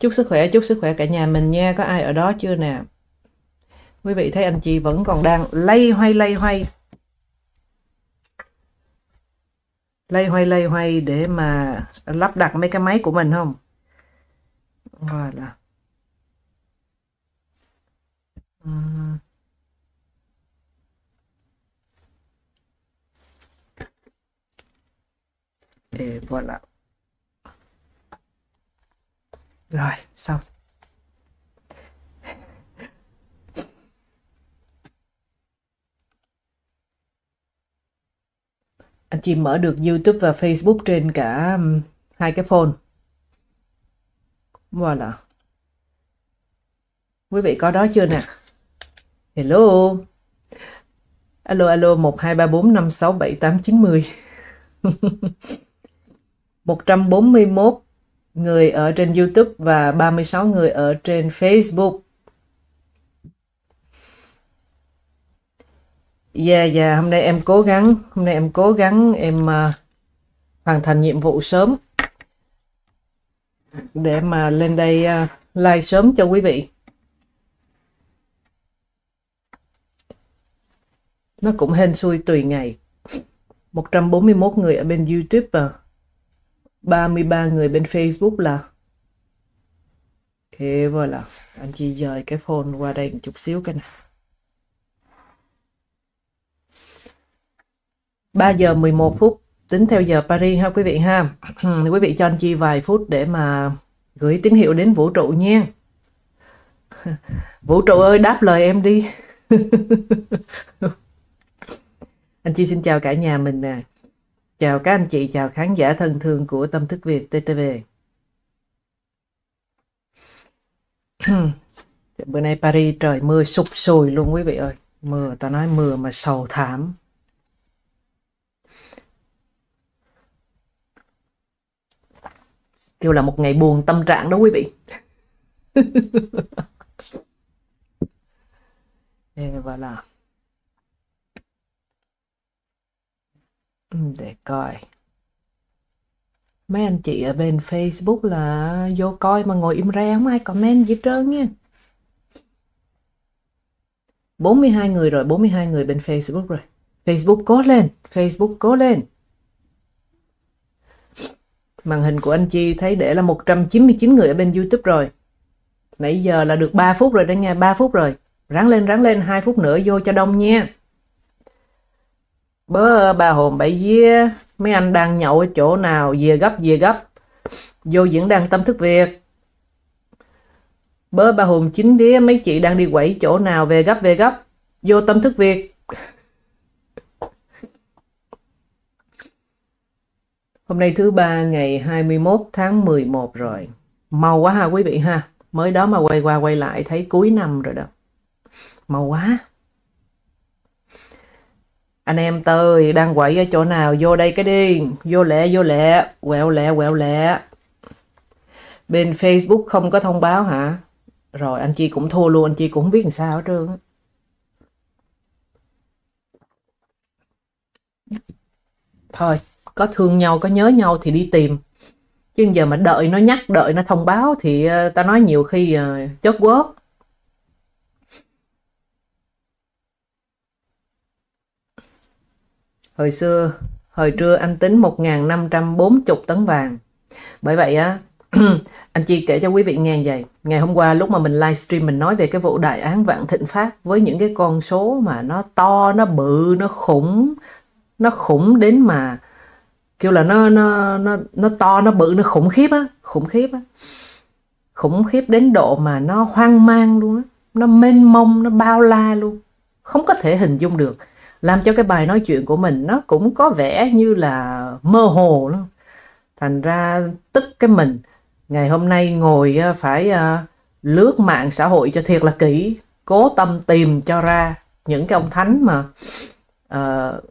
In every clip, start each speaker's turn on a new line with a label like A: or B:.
A: Chúc sức khỏe, chúc sức khỏe cả nhà mình nha. Có ai ở đó chưa nè? Quý vị thấy anh chị vẫn còn đang lay hoay lay hoay. Lay hoay lay hoay để mà lắp đặt mấy cái máy của mình không? Gọi là... Uhm. Et voilà rồi xong anh chị mở được YouTube và Facebook trên cả um, hai cái phone voilà quý vị có đó chưa nè hello alo alo một hai ba bốn năm sáu bảy tám chín mươi một trăm bốn mươi mốt người ở trên YouTube và 36 người ở trên Facebook. Yeah, yeah, hôm nay em cố gắng, hôm nay em cố gắng em uh, hoàn thành nhiệm vụ sớm để mà lên đây uh, live sớm cho quý vị. Nó cũng hên xui tùy ngày. 141 người ở bên YouTube à. 33 người bên Facebook là thế voi là anh chị dời cái phone qua đây một chút xíu cái này 3 giờ 11 phút tính theo giờ Paris ha quý vị ha quý vị cho anh chị vài phút để mà gửi tín hiệu đến vũ trụ nha vũ trụ ơi đáp lời em đi anh chị xin chào cả nhà mình nè à. Chào các anh chị, chào khán giả thân thương của Tâm Thức Việt TTV. Bữa nay Paris trời mưa sụp sùi luôn quý vị ơi. Mưa, ta nói mưa mà sầu thảm. Kêu là một ngày buồn tâm trạng đó quý vị. Và là Ừ, để coi mấy anh chị ở bên Facebook là vô coi mà ngồi im re không ai comment gì trơn nha 42 người rồi 42 người bên Facebook rồi Facebook cố lên Facebook cố lên màn hình của anh Chi thấy để là 199 người ở bên YouTube rồi nãy giờ là được 3 phút rồi đó nha 3 phút rồi ráng lên ráng lên 2 phút nữa vô cho đông nha Bớ ba hồn bảy vía, mấy anh đang nhậu ở chỗ nào, về gấp, về gấp. Vô diễn đàn tâm thức việc. Bớ ba hồn chín đĩa, mấy chị đang đi quẩy chỗ nào, về gấp, về gấp. Vô tâm thức việc. Hôm nay thứ ba ngày 21 tháng 11 rồi. Mau quá ha quý vị ha. Mới đó mà quay qua quay lại thấy cuối năm rồi đó. Mau quá anh em tơi đang quậy ở chỗ nào vô đây cái đi vô lẹ vô lẹ quẹo lẹ quẹo lẹ bên facebook không có thông báo hả rồi anh chị cũng thua luôn anh chị cũng không biết làm sao hết trơn thôi có thương nhau có nhớ nhau thì đi tìm chứ giờ mà đợi nó nhắc đợi nó thông báo thì ờ, ta nói nhiều khi uh, ờ, chớt quớt Hồi xưa, hồi trưa anh tính 1.540 tấn vàng. Bởi vậy á, anh Chi kể cho quý vị nghe vậy. Ngày hôm qua lúc mà mình livestream mình nói về cái vụ đại án Vạn Thịnh Phát với những cái con số mà nó to, nó bự, nó khủng, nó khủng đến mà kêu là nó nó nó nó to, nó bự, nó khủng khiếp á, khủng khiếp á. Khủng khiếp đến độ mà nó hoang mang luôn á, nó mênh mông, nó bao la luôn. Không có thể hình dung được làm cho cái bài nói chuyện của mình nó cũng có vẻ như là mơ hồ lắm. thành ra tức cái mình ngày hôm nay ngồi ờ, phải ờ, lướt mạng xã hội cho thiệt là kỹ cố tâm tìm cho ra những cái ông thánh mà uh,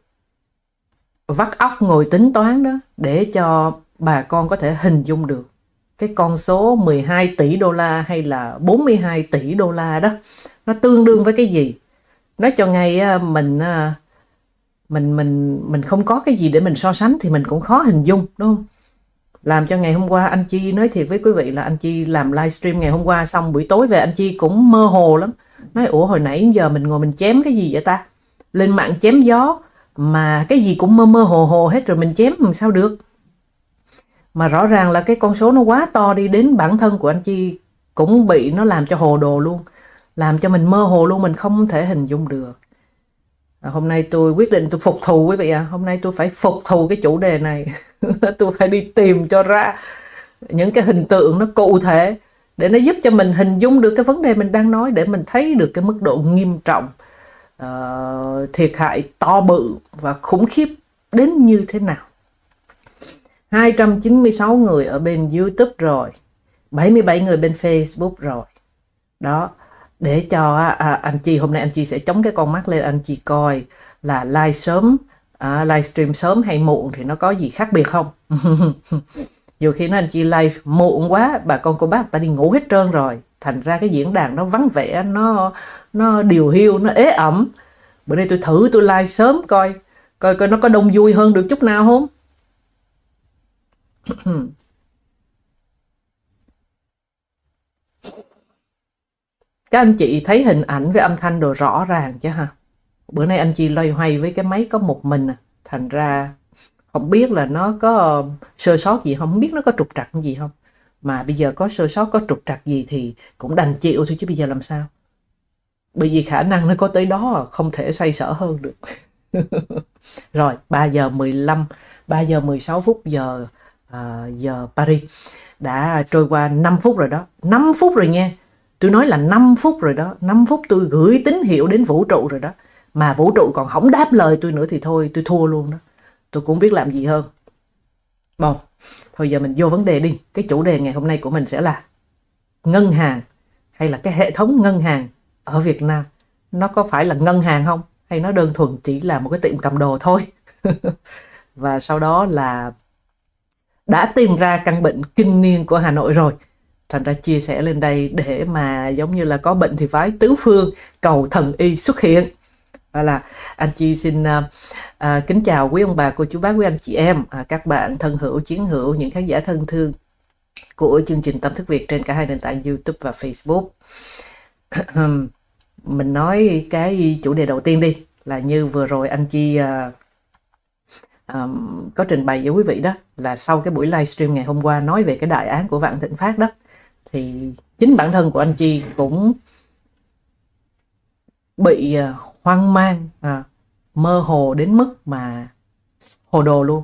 A: vắt óc ngồi tính toán đó để cho bà con có thể hình dung được cái con số 12 tỷ đô la hay là 42 tỷ đô la đó nó tương đương với cái gì nói cho ngay mình mình mình mình không có cái gì để mình so sánh thì mình cũng khó hình dung đúng không làm cho ngày hôm qua anh chi nói thiệt với quý vị là anh chi làm livestream ngày hôm qua xong buổi tối về anh chi cũng mơ hồ lắm nói ủa hồi nãy giờ mình ngồi mình chém cái gì vậy ta lên mạng chém gió mà cái gì cũng mơ mơ hồ hồ hết rồi mình chém làm sao được mà rõ ràng là cái con số nó quá to đi đến bản thân của anh chi cũng bị nó làm cho hồ đồ luôn làm cho mình mơ hồ luôn mình không thể hình dung được à, hôm nay tôi quyết định tôi phục thù quý vị ạ à. hôm nay tôi phải phục thù cái chủ đề này tôi phải đi tìm cho ra những cái hình tượng nó cụ thể để nó giúp cho mình hình dung được cái vấn đề mình đang nói để mình thấy được cái mức độ nghiêm trọng uh, thiệt hại to bự và khủng khiếp đến như thế nào 296 người ở bên YouTube rồi 77 người bên Facebook rồi đó để cho à, anh chị hôm nay anh chị sẽ chống cái con mắt lên anh chị coi là live sớm à, livestream sớm hay muộn thì nó có gì khác biệt không dù khi nó anh chị live muộn quá bà con cô bác ta đi ngủ hết trơn rồi thành ra cái diễn đàn nó vắng vẻ nó nó điều hiu nó ế ẩm bữa nay tôi thử tôi live sớm coi coi coi nó có đông vui hơn được chút nào không các anh chị thấy hình ảnh với âm thanh đồ rõ ràng chứ ha bữa nay anh chị loay hoay với cái máy có một mình à. thành ra không biết là nó có um, sơ sót gì không biết nó có trục trặc gì không mà bây giờ có sơ sót có trục trặc gì thì cũng đành chịu thôi chứ bây giờ làm sao bởi vì khả năng nó có tới đó không thể xoay sở hơn được rồi 3 giờ 15 3 giờ 16 phút giờ uh, giờ Paris đã trôi qua 5 phút rồi đó 5 phút rồi nha tôi nói là 5 phút rồi đó 5 phút tôi gửi tín hiệu đến vũ trụ rồi đó mà vũ trụ còn không đáp lời tôi nữa thì thôi tôi thua luôn đó tôi cũng biết làm gì hơn bon thôi giờ mình vô vấn đề đi cái chủ đề ngày hôm nay của mình sẽ là ngân hàng hay là cái hệ thống ngân hàng ở Việt Nam nó có phải là ngân hàng không hay nó đơn thuần chỉ là một cái tiệm cầm đồ thôi và sau đó là đã tìm ra căn bệnh kinh niên của Hà Nội rồi thành ra chia sẻ lên đây để mà giống như là có bệnh thì vái tứ phương cầu thần y xuất hiện và là anh chi xin uh, kính chào quý ông bà cô chú bác quý anh chị em à, các bạn thân hữu chiến hữu những khán giả thân thương của chương trình tâm thức việt trên cả hai nền tảng youtube và facebook mình nói cái chủ đề đầu tiên đi là như vừa rồi anh chi uh, um, có trình bày với quý vị đó là sau cái buổi livestream ngày hôm qua nói về cái đại án của vạn thịnh phát đó thì chính bản thân của anh Chi cũng bị à, hoang mang à, mơ hồ đến mức mà hồ đồ luôn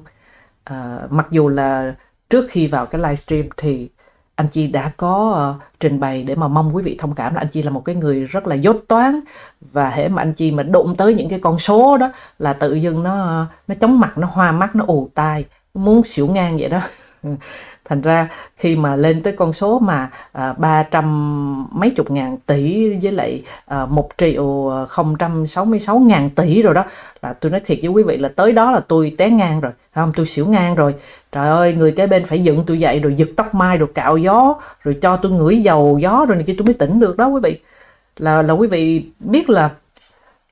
A: à, mặc dù là trước khi vào cái livestream thì anh chị đã có uh, trình bày để mà mong quý vị thông cảm là anh chị là một cái người rất là dốt toán và hễ mà anh chị mà đụng tới những cái con số đó là tự dưng nó à, nó chóng mặt nó hoa mắt nó ù tai muốn xỉu ngang vậy đó thành ra khi mà lên tới con số mà à, ba trăm mấy chục ngàn tỷ với lại à, một triệu à, không trăm sáu mươi sáu ngàn tỷ rồi đó là tôi nói thiệt với quý vị là tới đó là tôi té ngang rồi không tôi xỉu ngang rồi trời ơi người kế bên phải dựng tôi dậy rồi giật tóc mai rồi cạo gió rồi cho tôi ngửi dầu gió rồi này kia tôi mới tỉnh được đó quý vị là là quý vị biết là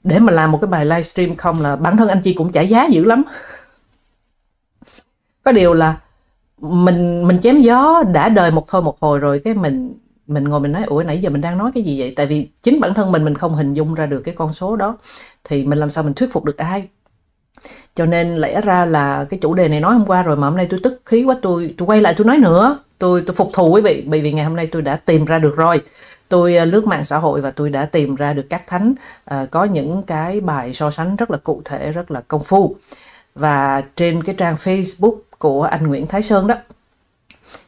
A: để mà làm một cái bài livestream không là bản thân anh chị cũng trả giá dữ lắm có điều là mình mình chém gió đã đời một thôi một hồi rồi cái mình mình ngồi mình nói ủa nãy giờ mình đang nói cái gì vậy tại vì chính bản thân mình mình không hình dung ra được cái con số đó thì mình làm sao mình thuyết phục được ai cho nên lẽ ra là cái chủ đề này nói hôm qua rồi mà hôm nay tôi tức khí quá tôi tôi quay lại tôi nói nữa tôi tôi phục thù quý vị bởi vì ngày hôm nay tôi đã tìm ra được rồi tôi ờ, lướt mạng xã hội và tôi đã tìm ra được các thánh uh, có những cái bài so sánh rất là cụ thể rất là công phu và trên cái trang Facebook của anh Nguyễn Thái Sơn đó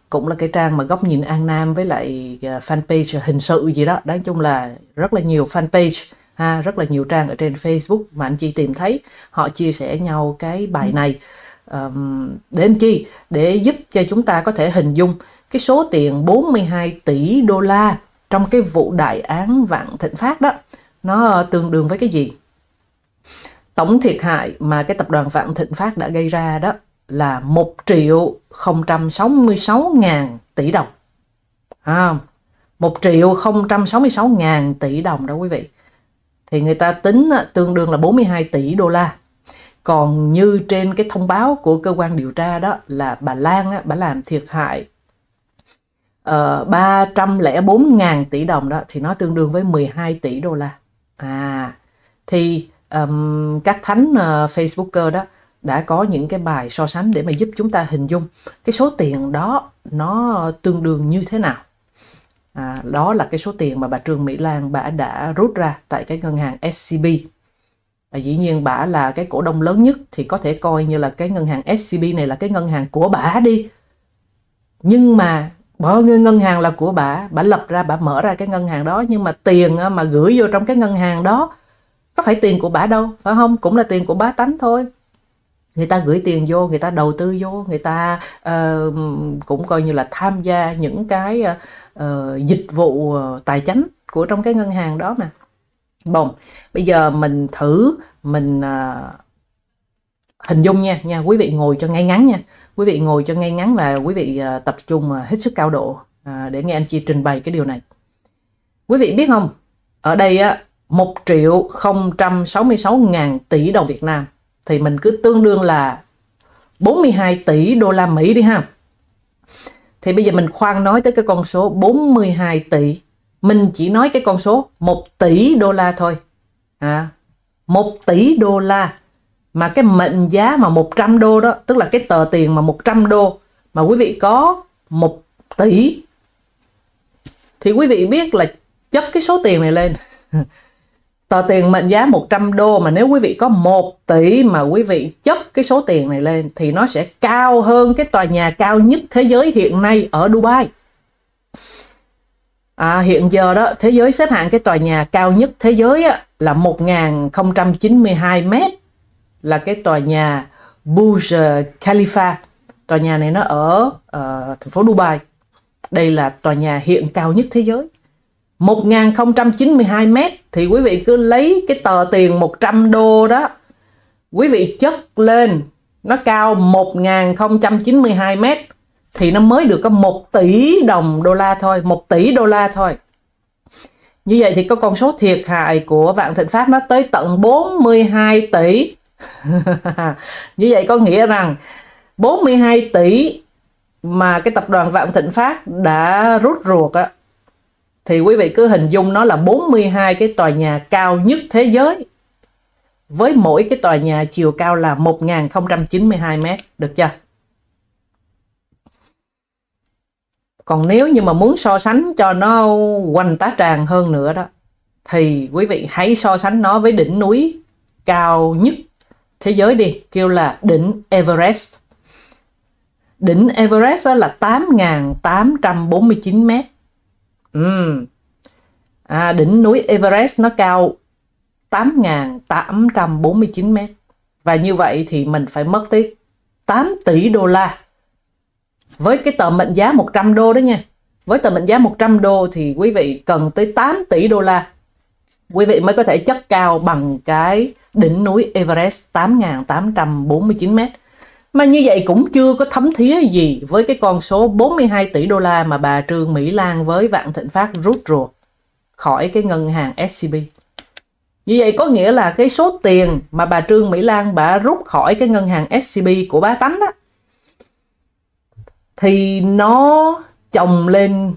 A: cũng là cái trang mà góc nhìn An Nam với lại à, fanpage hình sự gì đó nói chung là rất là nhiều fanpage ha rất là nhiều trang ở trên Facebook mà anh chị tìm thấy họ chia sẻ nhau cái bài ừ. này um, để làm chi để giúp cho chúng ta có thể hình dung cái số tiền 42 tỷ đô la trong cái vụ đại án Vạn Thịnh Phát đó nó tương đương với cái gì tổng thiệt hại mà cái tập đoàn Vạn Thịnh Phát đã gây ra đó là 1 triệu 066 ngàn tỷ đồng. À, 1 triệu 066 ngàn tỷ đồng đó quý vị. Thì người ta tính tương đương là 42 tỷ đô la. Còn như trên cái thông báo của cơ quan điều tra đó là bà Lan á, bà làm thiệt hại uh, ờ, 304 ngàn tỷ đồng đó thì nó tương đương với 12 tỷ đô la. À, thì um, các thánh uh, Facebooker đó đã có những cái bài so sánh để mà giúp chúng ta hình dung cái số tiền đó nó tương đương như thế nào. À, đó là cái số tiền mà bà Trương Mỹ Lan bà đã rút ra tại cái ngân hàng SCB. À, dĩ nhiên bà là cái cổ đông lớn nhất thì có thể coi như là cái ngân hàng SCB này là cái ngân hàng của bà đi. Nhưng mà bỏ ngân hàng là của bà, bà lập ra bà mở ra cái ngân hàng đó nhưng mà tiền ờ, mà gửi vô trong cái ngân hàng đó có phải tiền của bà đâu phải không cũng là tiền của bá tánh thôi người ta gửi tiền vô người ta đầu tư vô người ta uh, cũng coi như là tham gia những cái uh, dịch vụ tài chính của trong cái ngân hàng đó mà bồng bây giờ mình thử mình uh, hình dung nha nha quý vị ngồi cho ngay ngắn nha quý vị ngồi cho ngay ngắn và quý vị uh, tập trung uh, hết sức cao độ uh, để nghe anh chị trình bày cái điều này quý vị biết không ở đây á 1 triệu 066 ngàn tỷ đồng Việt Nam thì mình cứ tương đương là 42 tỷ đô la Mỹ đi ha. Thì bây giờ mình khoan nói tới cái con số 42 tỷ. Mình chỉ nói cái con số 1 tỷ đô la thôi. À, 1 tỷ đô la mà cái mệnh giá mà 100 đô đó, tức là cái tờ tiền mà 100 đô mà quý vị có 1 tỷ thì quý vị biết là chất cái số tiền này lên tờ tiền mệnh giá 100 đô mà nếu quý vị có 1 tỷ mà quý vị chấp cái số tiền này lên thì nó sẽ cao hơn cái tòa nhà cao nhất thế giới hiện nay ở Dubai. À, hiện giờ đó thế giới xếp hạng cái tòa nhà cao nhất thế giới á, là 1092 mét là cái tòa nhà Burj Khalifa. Tòa nhà này nó ở uh, thành phố Dubai. Đây là tòa nhà hiện cao nhất thế giới. 1092 mét thì quý vị cứ lấy cái tờ tiền 100 đô đó quý vị chất lên nó cao 1092 mét thì nó mới được có 1 tỷ đồng đô la thôi 1 tỷ đô la thôi như vậy thì có con số thiệt hại của Vạn Thịnh Phát nó tới tận 42 tỷ như vậy có nghĩa rằng 42 tỷ mà cái tập đoàn Vạn Thịnh Phát đã rút ruột á, thì quý vị cứ hình dung nó là 42 cái tòa nhà cao nhất thế giới với mỗi cái tòa nhà chiều cao là 1092 mét được chưa còn nếu như mà muốn so sánh cho nó quanh tá tràng hơn nữa đó thì quý vị hãy so sánh nó với đỉnh núi cao nhất thế giới đi kêu là đỉnh Everest đỉnh Everest là 8.849 mét ừ. à, đỉnh núi Everest nó cao 8.849 mét và như vậy thì mình phải mất tới 8 tỷ đô la với cái tờ mệnh giá 100 đô đó nha với tờ mệnh giá 100 đô thì quý vị cần tới 8 tỷ đô la quý vị mới có thể chất cao bằng cái đỉnh núi Everest 8.849 mét mà như vậy cũng chưa có thấm thía gì với cái con số 42 tỷ đô la mà bà Trương Mỹ Lan với Vạn Thịnh Phát rút ruột khỏi cái ngân hàng SCB. Như vậy có nghĩa là cái số tiền mà bà Trương Mỹ Lan bà rút khỏi cái ngân hàng SCB của bá tánh đó thì nó chồng lên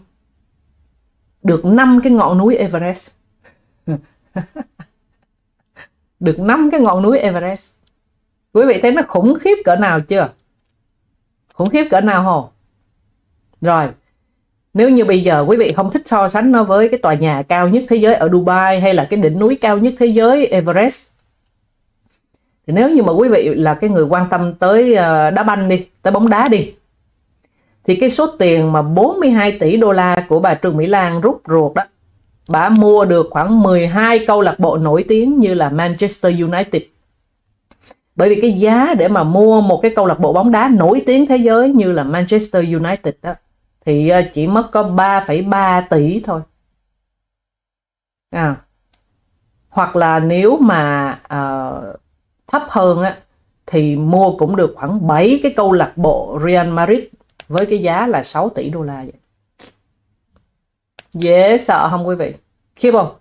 A: được 5 cái ngọn núi Everest. được 5 cái ngọn núi Everest quý vị thấy nó khủng khiếp cỡ nào chưa khủng khiếp cỡ nào hồ rồi nếu như bây giờ quý vị không thích so sánh nó với cái tòa nhà cao nhất thế giới ở Dubai hay là cái đỉnh núi cao nhất thế giới Everest thì nếu như mà quý vị là cái người quan tâm tới ờ, đá banh đi tới bóng đá đi thì cái số tiền mà 42 tỷ đô la của bà Trương Mỹ Lan rút ruột đó bà mua được khoảng 12 câu lạc bộ nổi tiếng như là Manchester United bởi vì cái giá để mà mua một cái câu lạc bộ bóng đá nổi tiếng thế giới như là Manchester United đó thì ờ, chỉ mất có 3,3 tỷ thôi à. hoặc là nếu mà uh, thấp hơn á thì mua cũng được khoảng 7 cái câu lạc bộ Real Madrid với cái giá là 6 tỷ đô la vậy. Dễ sợ không quý vị? Khiếp không?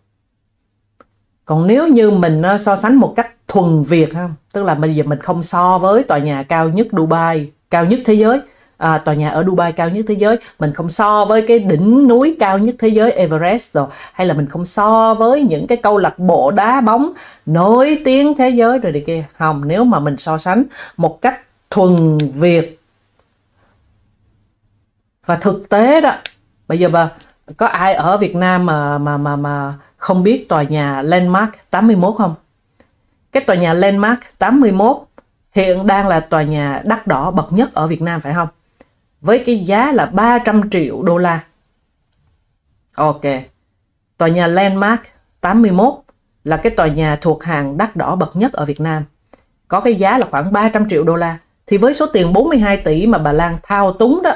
A: Còn nếu như mình ờ, so sánh một cách thuần Việt ha Tức là bây giờ mình không so với tòa nhà cao nhất Dubai, cao nhất thế giới, à, tòa nhà ở Dubai cao nhất thế giới, mình không so với cái đỉnh núi cao nhất thế giới Everest rồi, hay là mình không so với những cái câu lạc bộ đá bóng nổi tiếng thế giới rồi thì kia. Không, nếu mà mình so sánh một cách thuần Việt và thực tế đó, bây giờ mà có ai ở Việt Nam mà mà mà mà không biết tòa nhà Landmark 81 không? Cái tòa nhà Landmark 81 hiện đang là tòa nhà đắt đỏ bậc nhất ở Việt Nam phải không? Với cái giá là 300 triệu đô la. Ok. Tòa nhà Landmark 81 là cái tòa nhà thuộc hàng đắt đỏ bậc nhất ở Việt Nam. Có cái giá là khoảng 300 triệu đô la. Thì với số tiền 42 tỷ mà bà Lan thao túng đó,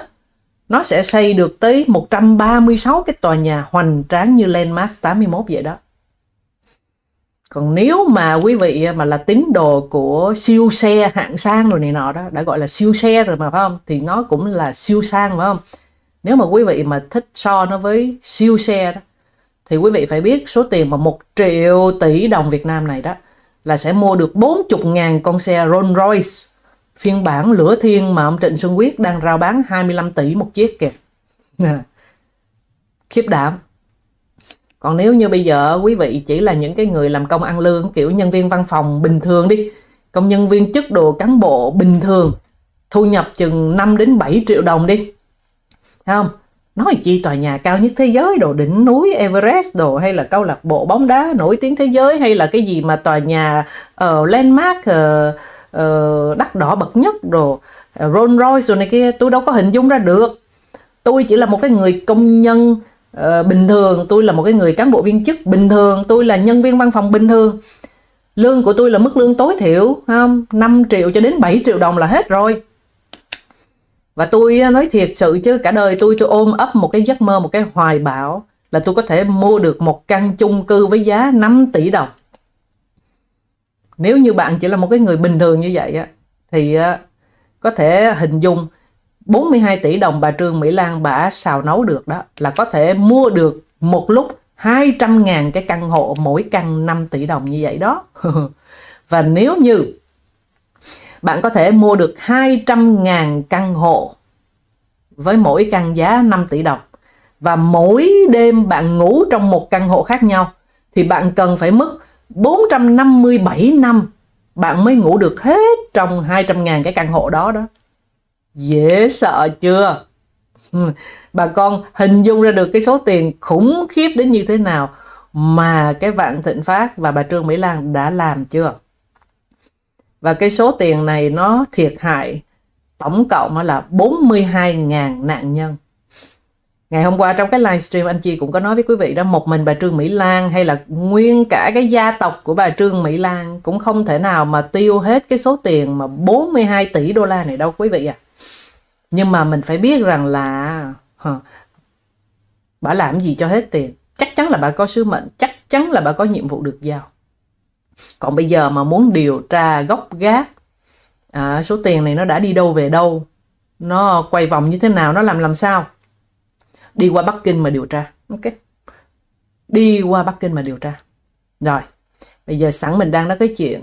A: nó sẽ xây được tới 136 cái tòa nhà hoành tráng như Landmark 81 vậy đó còn nếu mà quý vị à, mà là tín đồ của siêu xe hạng sang rồi này nọ đó đã gọi là siêu xe rồi mà phải không thì nó cũng là siêu sang phải không nếu mà quý vị mà thích so nó với siêu xe đó thì quý vị phải biết số tiền mà một triệu tỷ đồng Việt Nam này đó là sẽ mua được 40.000 con xe Rolls Royce phiên bản lửa thiên mà ông Trịnh Xuân Quyết đang rao bán 25 tỷ một chiếc kìa khiếp đảm còn nếu như bây giờ quý vị chỉ là những cái người làm công ăn lương kiểu nhân viên văn phòng bình thường đi công nhân viên chức đồ cán bộ bình thường thu nhập chừng 5 đến 7 triệu đồng đi thấy không nói chi tòa nhà cao nhất thế giới đồ đỉnh núi Everest đồ hay là câu lạc bộ bóng đá nổi tiếng thế giới hay là cái gì mà tòa nhà uh, landmark uh, uh, đắt đỏ bậc nhất đồ uh, Rolls Royce rồi này kia tôi đâu có hình dung ra được tôi chỉ là một cái người công nhân Ờ, bình thường tôi là một cái người cán bộ viên chức bình thường tôi là nhân viên văn phòng bình thường lương của tôi là mức lương tối thiểu không 5 triệu cho đến 7 triệu đồng là hết rồi và tôi nói thiệt sự chứ cả đời tôi tôi ôm ấp một cái giấc mơ một cái hoài bão là tôi có thể mua được một căn chung cư với giá 5 tỷ đồng nếu như bạn chỉ là một cái người bình thường như vậy á thì có thể hình dung 42 tỷ đồng bà Trương Mỹ Lan bà xào nấu được đó là có thể mua được một lúc 200 ngàn cái căn hộ mỗi căn 5 tỷ đồng như vậy đó và nếu như bạn có thể mua được 200 ngàn căn hộ với mỗi căn giá 5 tỷ đồng và mỗi đêm bạn ngủ trong một căn hộ khác nhau thì bạn cần phải mất 457 năm bạn mới ngủ được hết trong 200 ngàn cái căn hộ đó đó dễ sợ chưa ừ, bà con hình dung ra được cái số tiền khủng khiếp đến như thế nào mà cái vạn thịnh phát và bà trương mỹ lan đã làm chưa và cái số tiền này nó thiệt hại tổng cộng là 42.000 nạn nhân ngày hôm qua trong cái livestream anh chị cũng có nói với quý vị đó một mình bà Trương Mỹ Lan hay là nguyên cả cái gia tộc của bà Trương Mỹ Lan cũng không thể nào mà tiêu hết cái số tiền mà 42 tỷ đô la này đâu quý vị ạ à nhưng mà mình phải biết rằng là hờ, bà làm gì cho hết tiền chắc chắn là bà có sứ mệnh chắc chắn là bà có nhiệm vụ được giao còn bây giờ mà muốn điều tra gốc gác à, số tiền này nó đã đi đâu về đâu nó quay vòng như thế nào nó làm làm sao đi qua bắc kinh mà điều tra ok đi qua bắc kinh mà điều tra rồi bây giờ sẵn mình đang nói cái chuyện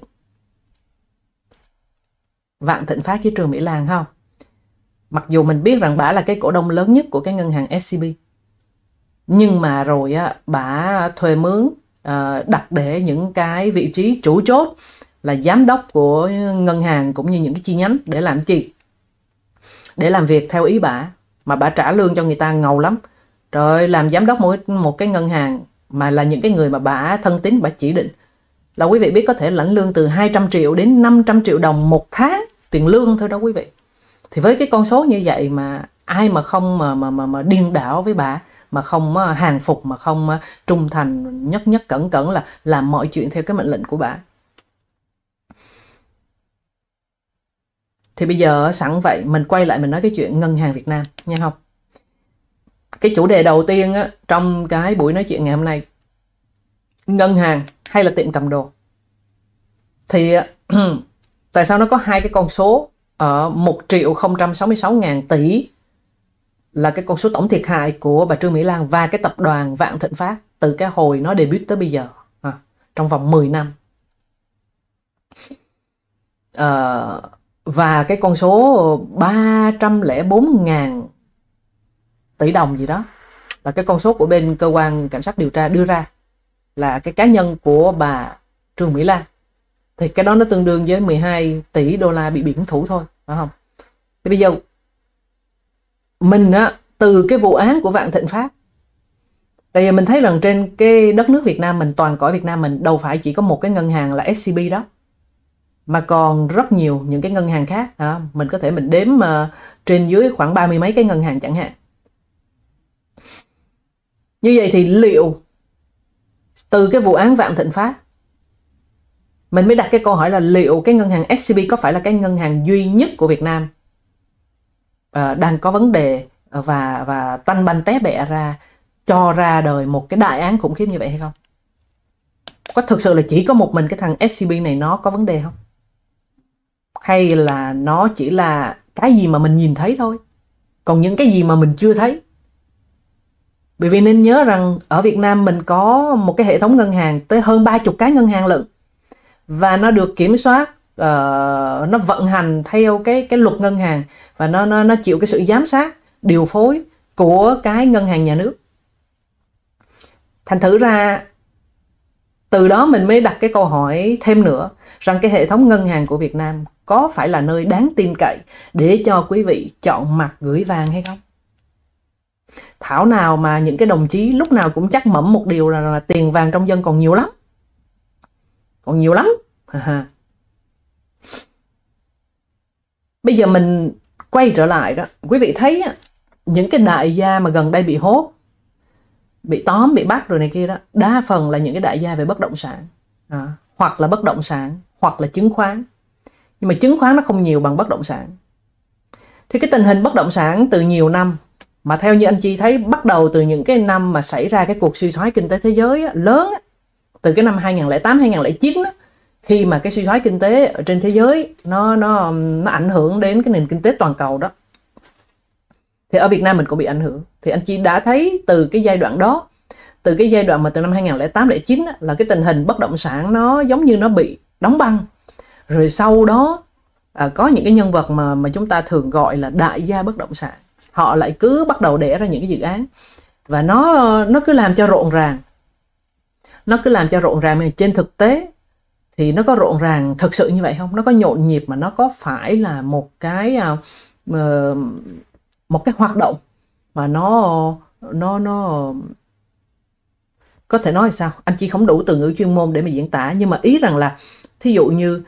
A: vạn thịnh phát với trường mỹ lan không mặc dù mình biết rằng bà là cái cổ đông lớn nhất của cái ngân hàng SCB nhưng mà rồi á bà thuê mướn ờ, đặt để những cái vị trí chủ chốt là giám đốc của ngân hàng cũng như những cái chi nhánh để làm gì để làm việc theo ý bà mà bà trả lương cho người ta ngầu lắm rồi làm giám đốc mỗi một cái ngân hàng mà là những cái người mà bà thân tín bà chỉ định là quý vị biết có thể lãnh lương từ 200 triệu đến 500 triệu đồng một tháng tiền lương thôi đó quý vị thì với cái con số như vậy mà ai mà không mà mà mà, mà điên đảo với bà mà không ờ, hàng phục mà không ờ, trung thành nhất nhất cẩn cẩn là làm mọi chuyện theo cái mệnh lệnh của bà thì bây giờ sẵn vậy mình quay lại mình nói cái chuyện ngân hàng Việt Nam nha không cái chủ đề đầu tiên á, trong cái buổi nói chuyện ngày hôm nay ngân hàng hay là tiệm cầm đồ thì ờ, tại sao nó có hai cái con số ở ờ, 1 triệu 066 ngàn tỷ là cái con số tổng thiệt hại của bà Trương Mỹ Lan và cái tập đoàn Vạn Thịnh Phát từ cái hồi nó debut tới bây giờ à, trong vòng 10 năm à, và cái con số 304 ngàn tỷ đồng gì đó là cái con số của bên cơ quan cảnh sát điều tra đưa ra là cái cá nhân của bà Trương Mỹ Lan thì cái đó nó tương đương với 12 tỷ đô la bị biển thủ thôi phải không thì bây giờ mình á từ cái vụ án của Vạn Thịnh Phát tại vì mình thấy rằng trên cái đất nước Việt Nam mình toàn cõi Việt Nam mình đâu phải chỉ có một cái ngân hàng là SCB đó mà còn rất nhiều những cái ngân hàng khác à, mình có thể mình đếm mà ờ, trên dưới khoảng ba mươi mấy cái ngân hàng chẳng hạn như vậy thì liệu từ cái vụ án vạn thịnh phát mình mới đặt cái câu hỏi là liệu cái ngân hàng scb có phải là cái ngân hàng duy nhất của việt nam à, đang có vấn đề ờ, và và tanh banh té bẹ ra cho ra đời một cái đại án khủng khiếp như vậy hay không có thực sự là chỉ có một mình cái thằng scb này nó có vấn đề không hay là nó chỉ là cái gì mà mình nhìn thấy thôi còn những cái gì mà mình chưa thấy bởi vì nên nhớ rằng ở Việt Nam mình có một cái hệ thống ngân hàng tới hơn ba chục cái ngân hàng lận và nó được kiểm soát uh, nó vận hành theo cái cái luật ngân hàng và nó nó nó chịu cái sự giám sát điều phối của cái ngân hàng nhà nước thành thử ra từ đó mình mới đặt cái câu hỏi thêm nữa rằng cái hệ thống ngân hàng của Việt Nam có phải là nơi đáng tin cậy để cho quý vị chọn mặt gửi vàng hay không thảo nào mà những cái đồng chí lúc nào cũng chắc mẩm một điều là, là tiền vàng trong dân còn nhiều lắm còn nhiều lắm bây giờ mình quay trở lại đó quý vị thấy những cái đại gia mà gần đây bị hốt bị tóm bị bắt rồi này kia đó đa phần là những cái đại gia về bất động sản à, hoặc là bất động sản hoặc là chứng khoán nhưng mà chứng khoán nó không nhiều bằng bất động sản thì cái tình hình bất động sản từ nhiều năm mà theo như anh chị thấy bắt đầu từ những cái năm mà xảy ra cái cuộc suy thoái kinh tế thế giới á, lớn á, từ cái năm 2008 2009 đó, khi mà cái suy thoái kinh tế ở trên thế giới nó nó nó ảnh hưởng đến cái nền kinh tế toàn cầu đó thì ở Việt Nam mình cũng bị ảnh hưởng thì anh chị đã thấy từ cái giai đoạn đó từ cái giai đoạn mà từ năm 2008 2009 đó, là cái tình hình bất động sản nó giống như nó bị đóng băng rồi sau đó à, có những cái nhân vật mà mà chúng ta thường gọi là đại gia bất động sản họ lại cứ bắt đầu đẻ ra những cái dự án và nó nó cứ làm cho rộn ràng nó cứ làm cho rộn ràng mà trên thực tế thì nó có rộn ràng thực sự như vậy không nó có nhộn nhịp mà nó có phải là một cái à, ờ, một cái hoạt động mà nó nó nó có thể nói là sao anh chị không đủ từ ngữ chuyên môn để mà diễn tả nhưng mà ý rằng là thí dụ như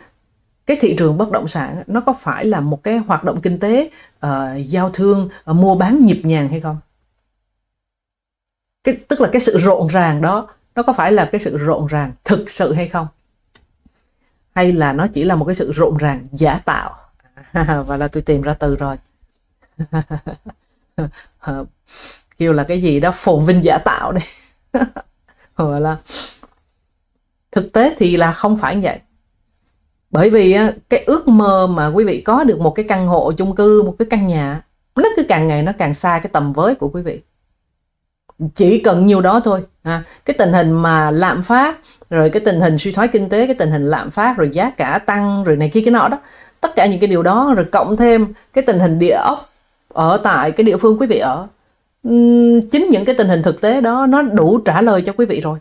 A: cái thị trường bất động sản nó có phải là một cái hoạt động kinh tế uh, giao thương uh, mua bán nhịp nhàng hay không cái tức là cái sự rộn ràng đó nó có phải là cái sự rộn ràng thực sự hay không hay là nó chỉ là một cái sự rộn ràng giả tạo và là tôi tìm ra từ rồi kêu là cái gì đó phồn vinh giả tạo đấy hoặc là thực tế thì là không phải vậy bởi vì cái ước mơ mà quý vị có được một cái căn hộ chung cư một cái căn nhà nó cứ càng ngày nó càng xa cái tầm với của quý vị chỉ cần nhiều đó thôi à, cái tình hình mà lạm phát rồi cái tình hình suy thoái kinh tế cái tình hình lạm phát rồi giá cả tăng rồi này kia cái nọ đó tất cả những cái điều đó rồi cộng thêm cái tình hình địa ốc ở tại cái địa phương quý vị ở chính những cái tình hình thực tế đó nó đủ trả lời cho quý vị rồi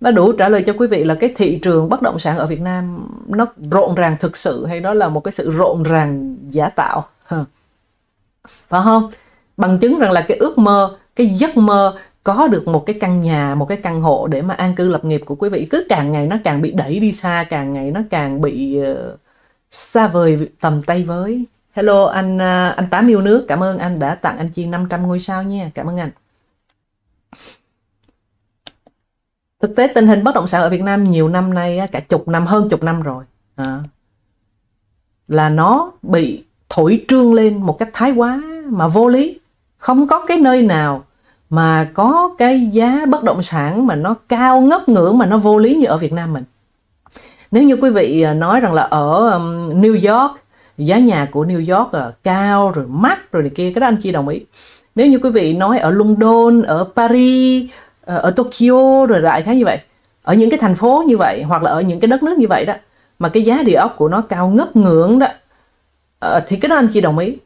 A: nó đủ trả lời cho quý vị là cái thị trường bất động sản ở Việt Nam nó rộn ràng thực sự hay đó là một cái sự rộn ràng giả tạo phải không bằng chứng rằng là cái ước mơ cái giấc mơ có được một cái căn nhà một cái căn hộ để mà an cư lập nghiệp của quý vị cứ càng ngày nó càng bị đẩy đi xa càng ngày nó càng bị uh, xa vời tầm tay với hello anh uh, anh tám yêu nước cảm ơn anh đã tặng anh chị 500 ngôi sao nha cảm ơn anh thực tế tình hình bất động sản ở Việt Nam nhiều năm nay cả chục năm hơn chục năm rồi à, là nó bị thổi trương lên một cách thái quá mà vô lý không có cái nơi nào mà có cái giá bất động sản mà nó cao ngất ngưỡng mà nó vô lý như ở Việt Nam mình. Nếu như quý vị à, nói rằng là ở New York giá nhà của New York là cao rồi mắc rồi này kia cái đó anh chị đồng ý. Nếu như quý vị nói ở London, ở Paris, à, ở Tokyo rồi lại khái như vậy, ở những cái thành phố như vậy hoặc là ở những cái đất nước như vậy đó mà cái giá địa ốc của nó cao ngất ngưỡng đó ờ, thì cái đó anh chị đồng ý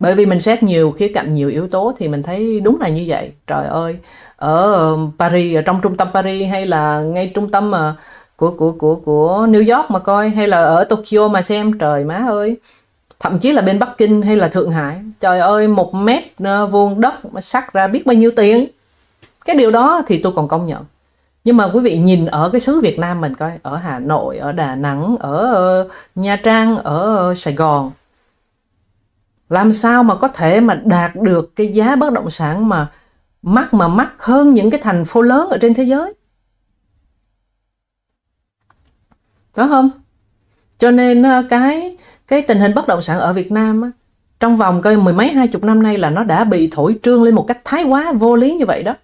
A: bởi vì mình xét nhiều khía cạnh nhiều yếu tố thì mình thấy đúng là như vậy trời ơi ở um, Paris ở trong trung tâm Paris hay là ngay trung tâm mà ờ, của của của của New York mà coi hay là ở Tokyo mà xem trời má ơi thậm chí là bên Bắc Kinh hay là Thượng Hải trời ơi một mét ờ, vuông đất mà sắc ra biết bao nhiêu tiền cái điều đó thì tôi còn công nhận nhưng mà quý vị nhìn ở cái xứ Việt Nam mình coi ở Hà Nội ở Đà Nẵng ở ờ, Nha Trang ở Sài Gòn làm sao mà có thể mà đạt được cái giá bất động sản mà mắc mà mắc hơn những cái thành phố lớn ở trên thế giới có không cho nên ờ, cái cái tình hình bất động sản ở Việt Nam trong vòng coi mười mấy hai chục năm nay là nó đã bị thổi trương lên một cách thái quá vô lý như vậy đó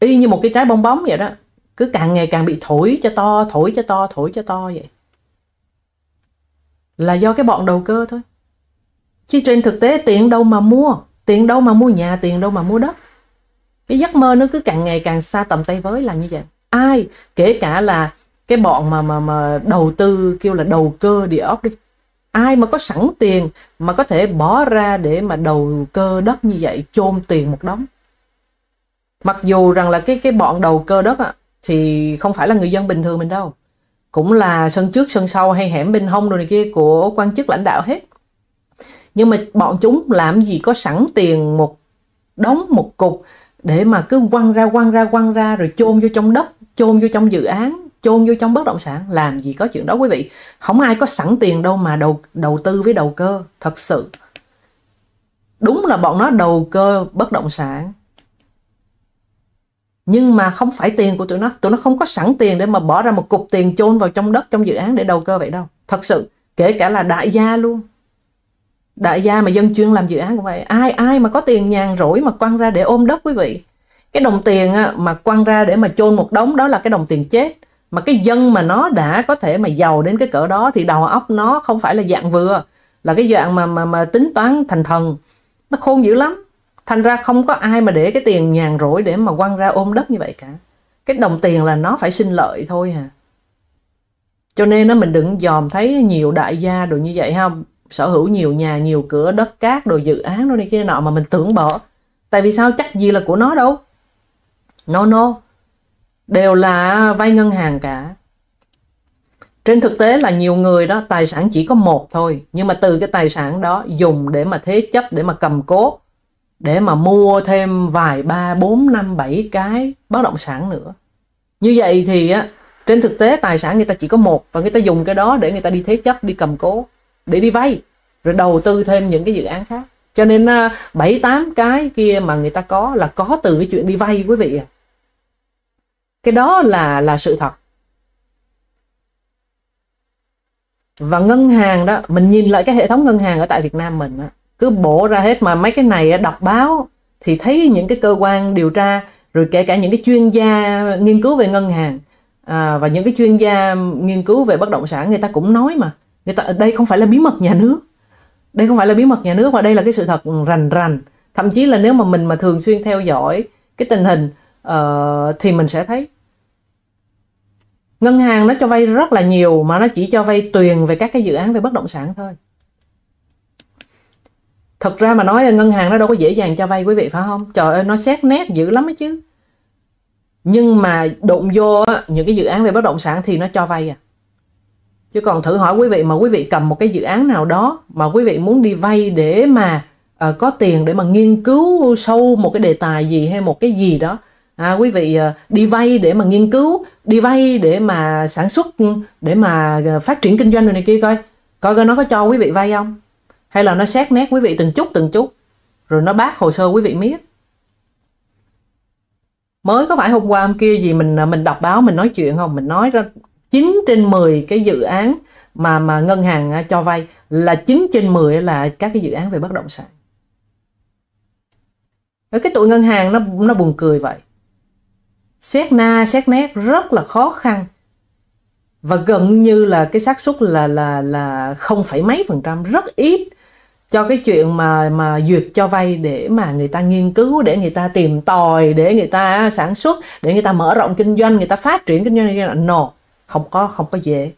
A: y như một cái trái bong bóng vậy đó cứ càng ngày càng bị thổi cho to thổi cho to thổi cho to vậy là do cái bọn đầu cơ thôi chứ trên thực tế tiền đâu mà mua tiền đâu mà mua nhà tiền đâu mà mua đất cái giấc mơ nó cứ càng ngày càng xa tầm tay với là như vậy ai kể cả là cái bọn mà mà mà đầu tư kêu là đầu cơ địa ốc đi ai mà có sẵn tiền mà có thể bỏ ra để mà đầu cơ đất như vậy chôn tiền một đống mặc dù rằng là cái cái bọn đầu cơ đất à, thì không phải là người dân bình thường mình đâu cũng là sân trước sân sau hay hẻm bên hông đồ này kia của quan chức lãnh đạo hết nhưng mà bọn chúng làm gì có sẵn tiền một đóng một cục để mà cứ quăng ra quăng ra quăng ra rồi chôn vô trong đất chôn vô trong dự án chôn vô trong bất động sản làm gì có chuyện đó quý vị không ai có sẵn tiền đâu mà đầu đầu tư với đầu cơ thật sự đúng là bọn nó đầu cơ bất động sản nhưng mà không phải tiền của tụi nó tụi nó không có sẵn tiền để mà bỏ ra một cục tiền chôn vào trong đất trong dự án để đầu cơ vậy đâu thật sự kể cả là đại gia luôn đại gia mà dân chuyên làm dự án cũng vậy ai ai mà có tiền nhàn rỗi mà quăng ra để ôm đất quý vị cái đồng tiền mà quăng ra để mà chôn một đống đó là cái đồng tiền chết mà cái dân mà nó đã có thể mà giàu đến cái cỡ đó thì đầu óc nó không phải là dạng vừa là cái dạng mà mà mà tính toán thành thần nó khôn dữ lắm thành ra không có ai mà để cái tiền nhàn rỗi để mà quăng ra ôm đất như vậy cả cái đồng tiền là nó phải sinh lợi thôi hà cho nên nó mình đừng dòm thấy nhiều đại gia đồ như vậy không sở hữu nhiều nhà nhiều cửa đất cát đồ dự án đồ này kia nọ mà mình tưởng bỏ tại vì sao chắc gì là của nó đâu no no đều là vay ngân hàng cả trên thực tế là nhiều người đó tài sản chỉ có một thôi nhưng mà từ cái tài sản đó dùng để mà thế chấp để mà cầm cố để mà mua thêm vài ba bốn năm bảy cái bất động sản nữa như vậy thì á trên thực tế tài sản người ta chỉ có một và người ta dùng cái đó để người ta đi thế chấp đi cầm cố để đi vay rồi đầu tư thêm những cái dự án khác cho nên à, bảy tám cái kia mà người ta có là có từ cái chuyện đi vay quý vị à cái đó là là sự thật và ngân hàng đó mình nhìn lại cái hệ thống ngân hàng ở tại Việt Nam mình đó, cứ bổ ra hết mà mấy cái này đọc báo thì thấy những cái cơ quan điều tra rồi kể cả những cái chuyên gia nghiên cứu về ngân hàng à, và những cái chuyên gia nghiên cứu về bất động sản người ta cũng nói mà người ta đây không phải là bí mật nhà nước đây không phải là bí mật nhà nước mà đây là cái sự thật rành rành thậm chí là nếu mà mình mà thường xuyên theo dõi cái tình hình uh, thì mình sẽ thấy ngân hàng nó cho vay rất là nhiều mà nó chỉ cho vay tiền về các cái dự án về bất động sản thôi thật ra mà nói ngân hàng nó đâu có dễ dàng cho vay quý vị phải không trời ơi nó xét nét dữ lắm ấy chứ nhưng mà đụng vô những cái dự án về bất động sản thì nó cho vay à chứ còn thử hỏi quý vị mà quý vị cầm một cái dự án nào đó mà quý vị muốn đi vay để mà uh, có tiền để mà nghiên cứu sâu một cái đề tài gì hay một cái gì đó à, quý vị uh, đi vay để mà nghiên cứu đi vay để mà sản xuất để mà ờ, phát triển kinh doanh rồi này kia coi coi coi nó có cho quý vị vay không hay là nó xét nét quý vị từng chút từng chút rồi nó bác hồ sơ quý vị miết mới có phải hôm qua hôm kia gì mình mình đọc báo mình nói chuyện không mình nói ra 9 trên 10 cái dự án mà mà ngân hàng à, cho vay là 9 trên 10 là các cái dự án về bất động sản ở cái tụi ngân hàng nó nó buồn cười vậy xét na xét nét rất là khó khăn và gần như là cái xác suất là là là không phải mấy phần trăm rất ít cho cái chuyện mà mà duyệt cho vay để mà người ta nghiên cứu để người ta tìm tòi để người ta sản xuất để người ta mở rộng kinh doanh người ta phát triển kinh doanh no không có không có dễ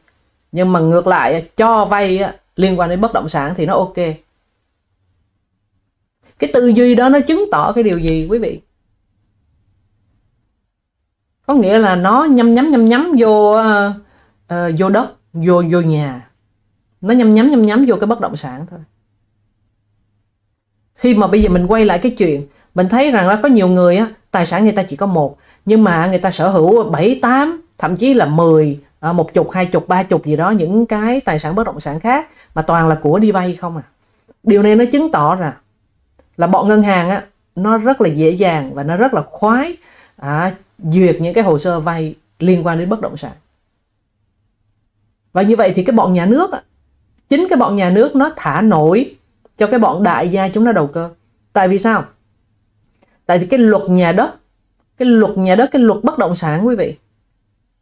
A: nhưng mà ngược lại cho vay liên quan đến bất động sản thì nó ok cái tư duy đó nó chứng tỏ cái điều gì quý vị có nghĩa là nó nhăm nhắm nhăm nhắm vô uh, vô đất vô vô nhà nó nhăm nhắm nhăm nhắm vô cái bất động sản thôi khi mà bây giờ mình quay lại cái chuyện mình thấy rằng là có nhiều người á tài sản người ta chỉ có một nhưng mà người ta sở hữu bảy tám thậm chí là 10 ờ, một chục hai chục ba chục gì đó những cái tài sản bất động sản khác mà toàn là của đi vay không à điều này nó chứng tỏ rằng là bọn ngân hàng á nó rất là dễ dàng và nó rất là khoái à, duyệt những cái hồ sơ vay liên quan đến bất động sản và như vậy thì cái bọn nhà nước á, chính cái bọn nhà nước nó thả nổi cho cái bọn đại gia chúng nó đầu cơ tại vì sao tại vì cái luật nhà đất cái luật nhà đất cái luật bất động sản quý vị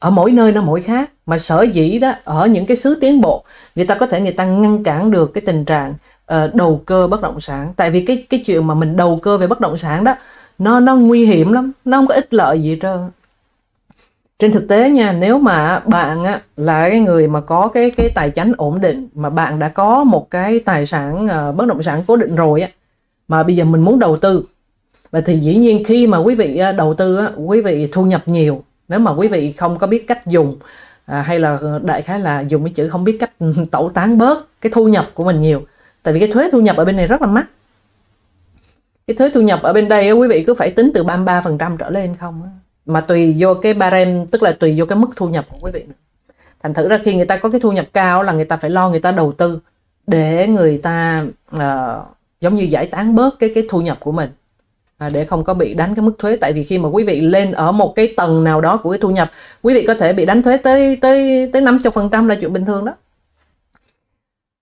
A: ở mỗi nơi nó mỗi khác mà sở dĩ đó ở những cái xứ tiến bộ người ta có thể người ta ngăn cản được cái tình trạng uh, đầu cơ bất động sản tại vì cái cái chuyện mà mình đầu cơ về bất động sản đó nó nó nguy hiểm lắm nó không có ích lợi gì trơn trên thực tế nha nếu mà bạn á, là cái người mà có cái cái tài chính ổn định mà bạn đã có một cái tài sản uh, bất động sản cố định rồi á mà bây giờ mình muốn đầu tư và thì dĩ nhiên khi mà quý vị ờ, đầu tư á, quý vị thu nhập nhiều nếu mà quý vị không có biết cách dùng à, hay là đại khái là dùng cái chữ không biết cách tẩu tán bớt cái thu nhập của mình nhiều tại vì cái thuế thu nhập ở bên này rất là mắc cái thuế thu nhập ở bên đây quý vị cứ phải tính từ 33% trở lên không mà tùy vô cái barem tức là tùy vô cái mức thu nhập của quý vị thành thử ra khi người ta có cái thu nhập cao là người ta phải lo người ta đầu tư để người ta uh, giống như giải tán bớt cái cái thu nhập của mình À, để không có bị đánh cái mức thuế tại vì khi mà quý vị lên ở một cái tầng nào đó của cái thu nhập quý vị có thể bị đánh thuế tới tới tới 50% là chuyện bình thường đó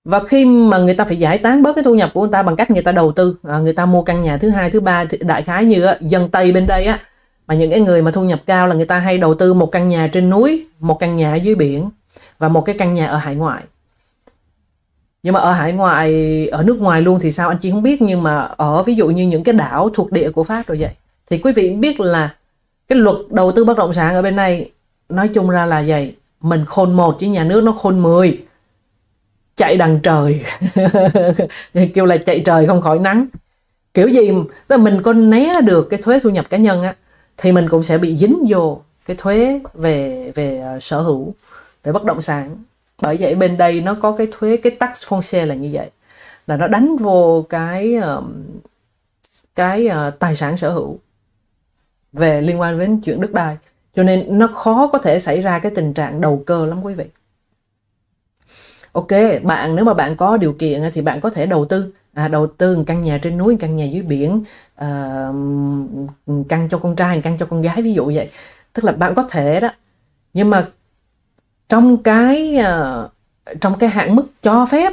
A: và khi mà người ta phải giải tán bớt cái thu nhập của người ta bằng cách người ta đầu tư à, người ta mua căn nhà thứ hai thứ ba đại khái như dân tây bên đây á mà những cái người mà thu nhập cao là người ta hay đầu tư một căn nhà trên núi một căn nhà dưới biển và một cái căn nhà ở hải ngoại nhưng mà ở hải ngoại ở nước ngoài luôn thì sao anh chị không biết nhưng mà ở ví dụ như những cái đảo thuộc địa của pháp rồi vậy thì quý vị biết là cái luật đầu tư bất động sản ở bên này nói chung ra là vậy mình khôn một chứ nhà nước nó khôn mười chạy đằng trời kêu là chạy trời không khỏi nắng kiểu gì là mình có né được cái thuế thu nhập cá nhân á thì mình cũng sẽ bị dính vô cái thuế về về sở hữu về bất động sản bởi vậy bên đây nó có cái thuế cái tax foncier là như vậy là nó đánh vô cái cái ờ, tài sản sở hữu về liên quan đến chuyện đất đai cho nên nó khó có thể xảy ra cái tình trạng đầu cơ lắm quý vị ok bạn nếu mà bạn có điều kiện thì bạn có thể đầu tư à, đầu tư một căn nhà trên núi một căn nhà dưới biển à, căn cho con trai một căn cho con gái ví dụ vậy tức là bạn có thể đó nhưng mà trong cái ờ, trong cái hạn mức cho phép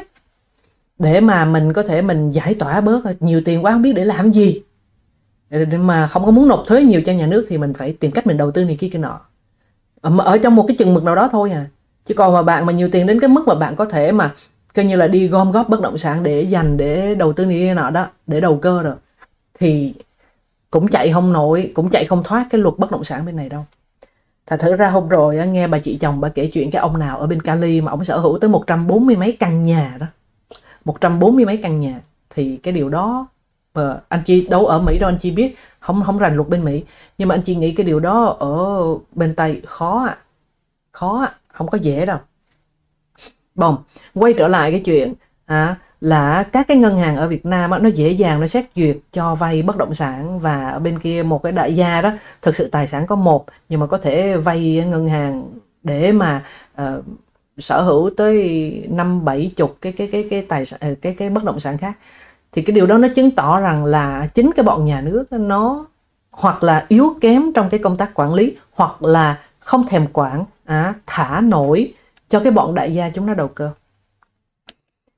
A: để mà mình có thể mình giải tỏa bớt nhiều tiền quá không biết để làm gì để mà không có muốn nộp thuế nhiều cho nhà nước thì mình phải tìm cách mình đầu tư này kia kia nọ ở trong một cái chừng mực nào đó thôi à chứ còn mà bạn mà nhiều tiền đến cái mức mà bạn có thể mà coi như là đi gom góp bất động sản để dành để đầu tư này kia nọ đó để đầu cơ rồi thì cũng chạy không nổi cũng chạy không thoát cái luật bất động sản bên này đâu Thật thử ra hôm rồi nghe bà chị chồng bà kể chuyện cái ông nào ở bên Cali mà ông sở hữu tới 140 mấy căn nhà đó. 140 mấy căn nhà thì cái điều đó mà ờ, anh chị đâu ở Mỹ đâu anh chị biết không không rành luật bên Mỹ nhưng mà anh chị nghĩ cái điều đó ở bên Tây khó à. khó à. không có dễ đâu bồng quay trở lại cái chuyện à, là các cái ngân hàng ở Việt Nam đó, nó dễ dàng nó xét duyệt cho vay bất động sản và ở bên kia một cái đại gia đó thực sự tài sản có một nhưng mà có thể vay ngân hàng để mà uh, sở hữu tới năm bảy chục cái cái cái cái tài sản ờ, cái cái bất động sản khác thì cái điều đó nó chứng tỏ rằng là chính cái bọn nhà nước nó hoặc là yếu kém trong cái công tác quản lý hoặc là không thèm quản à, thả nổi cho cái bọn đại gia chúng nó đầu cơ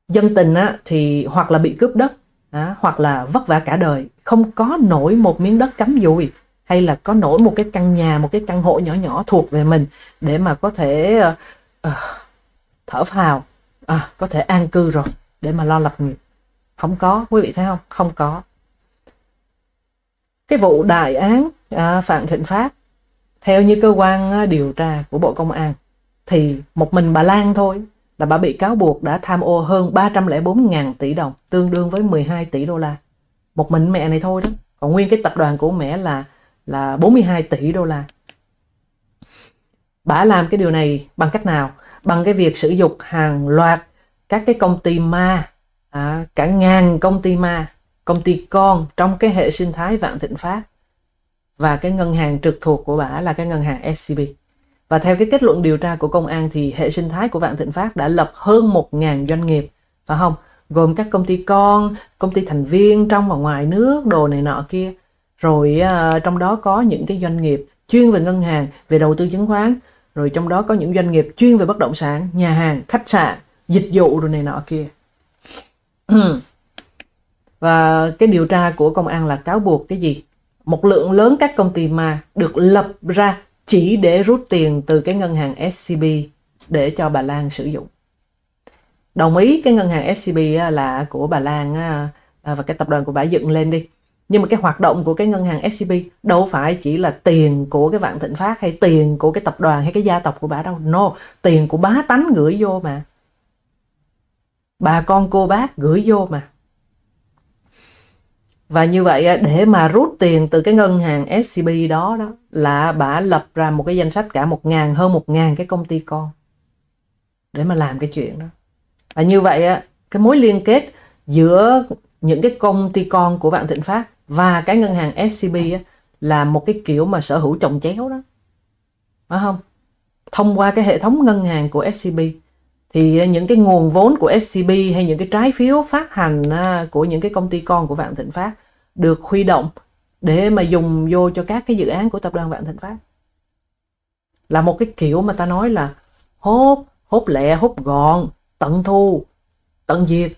A: dâm tình á, thì hoặc là bị cướp đất á, hoặc là vất vả cả đời không có nổi một miếng đất cắm dùi hay là có nổi một cái căn nhà một cái căn hộ nhỏ nhỏ thuộc về mình để mà có thể uh, thở phào uh, có thể an cư rồi để mà lo lập nghiệp không có quý vị thấy không không có cái vụ đại án uh, phạm thịnh phát theo như cơ quan uh, điều tra của bộ công an thì một mình bà Lan thôi là bà bị cáo buộc đã tham ô hơn 304.000 tỷ đồng, tương đương với 12 tỷ đô la. Một mình mẹ này thôi đó. Còn nguyên cái tập đoàn của mẹ là là 42 tỷ đô la. Bà làm cái điều này bằng cách nào? Bằng cái việc sử dụng hàng loạt các cái công ty ma, à, cả ngàn công ty ma, công ty con trong cái hệ sinh thái Vạn Thịnh Phát và cái ngân hàng trực thuộc của bà là cái ngân hàng SCB. Và theo cái kết luận điều tra của công an thì hệ sinh thái của Vạn Thịnh Phát đã lập hơn 1.000 doanh nghiệp, phải không? Gồm các công ty con, công ty thành viên trong và ngoài nước, đồ này nọ kia. Rồi uh, trong đó có những cái doanh nghiệp chuyên về ngân hàng, về đầu tư chứng khoán. Rồi trong đó có những doanh nghiệp chuyên về bất động sản, nhà hàng, khách sạn, dịch vụ đồ này nọ kia. và cái điều tra của công an là cáo buộc cái gì? Một lượng lớn các công ty mà được lập ra chỉ để rút tiền từ cái ngân hàng SCB để cho bà Lan sử dụng. Đồng ý cái ngân hàng SCB là của bà Lan à, và cái tập đoàn của bà dựng lên đi. Nhưng mà cái hoạt động của cái ngân hàng SCB đâu phải chỉ là tiền của cái Vạn Thịnh Phát hay tiền của cái tập đoàn hay cái gia tộc của bà đâu. No, tiền của bá tánh gửi vô mà. Bà con cô bác gửi vô mà và như vậy để mà rút tiền từ cái ngân hàng SCB đó đó là bà lập ra một cái danh sách cả một ngàn hơn một ngàn cái công ty con để mà làm cái chuyện đó và như vậy cái mối liên kết giữa những cái công ty con của Vạn Thịnh Phát và cái ngân hàng SCB là một cái kiểu mà sở hữu trồng chéo đó phải không thông qua cái hệ thống ngân hàng của SCB thì ờ, những cái nguồn vốn của SCB hay những cái trái phiếu phát hành ờ, của những cái công ty con của Vạn Thịnh Phát được huy động để mà dùng vô cho các cái dự án của tập đoàn Vạn Thịnh Phát là một cái kiểu mà ta nói là hốt hốt lẹ hốt gọn tận thu tận diệt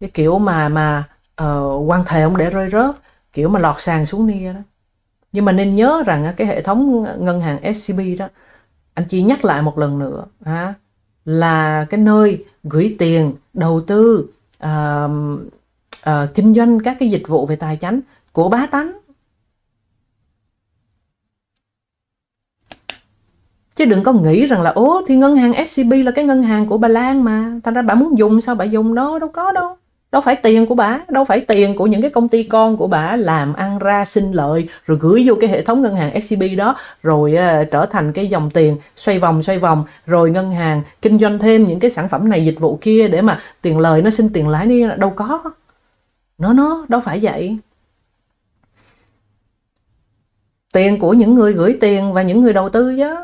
A: cái kiểu mà mà uh, ờ, quan thề không để rơi rớt kiểu mà lọt sàn xuống nia đó nhưng mà nên nhớ rằng cái hệ thống ngân hàng SCB đó anh chỉ nhắc lại một lần nữa ha là cái nơi gửi tiền đầu tư uh, uh, kinh doanh các cái dịch vụ về tài chính của bá tánh chứ đừng có nghĩ rằng là ố thì ngân hàng scb là cái ngân hàng của bà lan mà thành ra bà muốn dùng sao bà dùng đó đâu có đâu đâu phải tiền của bà đâu phải tiền của những cái công ty con của bà làm ăn ra sinh lợi rồi gửi vô cái hệ thống ngân hàng scb đó rồi uh, trở thành cái dòng tiền xoay vòng xoay vòng rồi ngân hàng kinh doanh thêm những cái sản phẩm này dịch vụ kia để mà tiền lời nó sinh tiền lãi đi đâu có nó nó đâu phải vậy tiền của những người gửi tiền và những người đầu tư chứ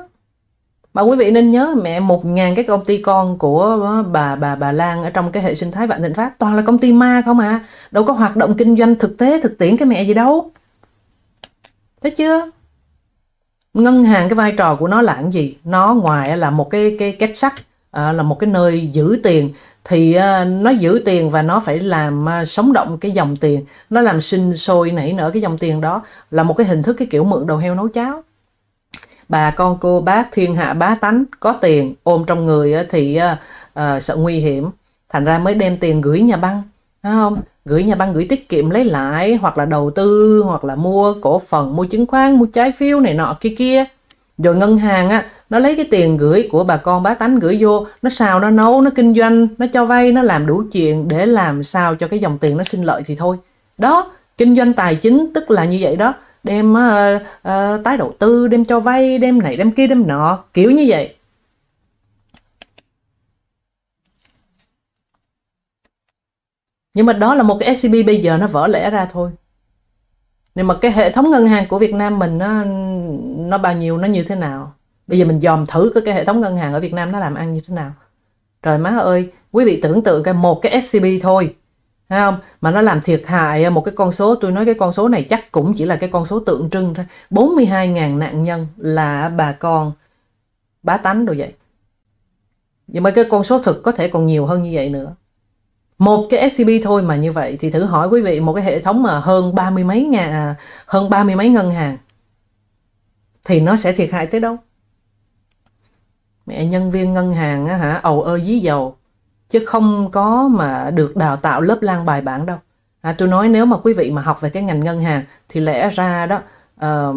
A: mà quý vị nên nhớ mẹ một ngàn cái công ty con của ờ, bà bà bà Lan ở trong cái hệ sinh thái Vạn Thịnh Phát toàn là công ty ma không à đâu có hoạt động kinh doanh thực tế thực tiễn cái mẹ gì đâu thấy chưa ngân hàng cái vai trò của nó là cái gì nó ngoài là một cái cái kết sắt ờ, là một cái nơi giữ tiền thì ờ, nó giữ tiền và nó phải làm sống động cái dòng tiền nó làm sinh sôi nảy nở cái dòng tiền đó là một cái hình thức cái kiểu mượn đầu heo nấu cháo bà con cô bác thiên hạ bá tánh có tiền ôm trong người thì uh, sợ nguy hiểm thành ra mới đem tiền gửi nhà băng Đúng không gửi nhà băng gửi tiết kiệm lấy lãi hoặc là đầu tư hoặc là mua cổ phần mua chứng khoán mua trái phiếu này nọ kia kia rồi ngân hàng á nó lấy cái tiền gửi của bà con bá tánh gửi vô nó xào nó nấu nó kinh doanh nó cho vay nó làm đủ chuyện để làm sao cho cái dòng tiền nó sinh lợi thì thôi đó kinh doanh tài chính tức là như vậy đó đem uh, uh, tái đầu tư đem cho vay đem này đem kia đem nọ kiểu như vậy nhưng mà đó là một cái scb bây giờ nó vỡ lẽ ra thôi nhưng mà cái hệ thống ngân hàng của Việt Nam mình nó nó bao nhiêu nó như thế nào bây giờ mình dòm thử cái, hệ thống ngân hàng ở Việt Nam nó làm ăn như thế nào Trời má ơi quý vị tưởng tượng cái một cái scb thôi thấy không mà nó làm thiệt hại à, một cái con số tôi nói cái con số này chắc cũng chỉ là cái con số tượng trưng thôi 42.000 nạn nhân là bà con bá tánh đồ vậy nhưng mà cái con số thực có thể còn nhiều hơn như vậy nữa một cái SCB thôi mà như vậy thì thử hỏi quý vị một cái hệ thống mà hơn ba mươi mấy nhà hơn ba mươi mấy ngân hàng thì nó sẽ thiệt hại tới đâu mẹ nhân viên ngân hàng á hả ầu ơ dí dầu chứ không có mà được đào tạo lớp lang bài bản đâu à, tôi nói nếu mà quý vị mà học về cái ngành ngân hàng thì lẽ ra đó uh,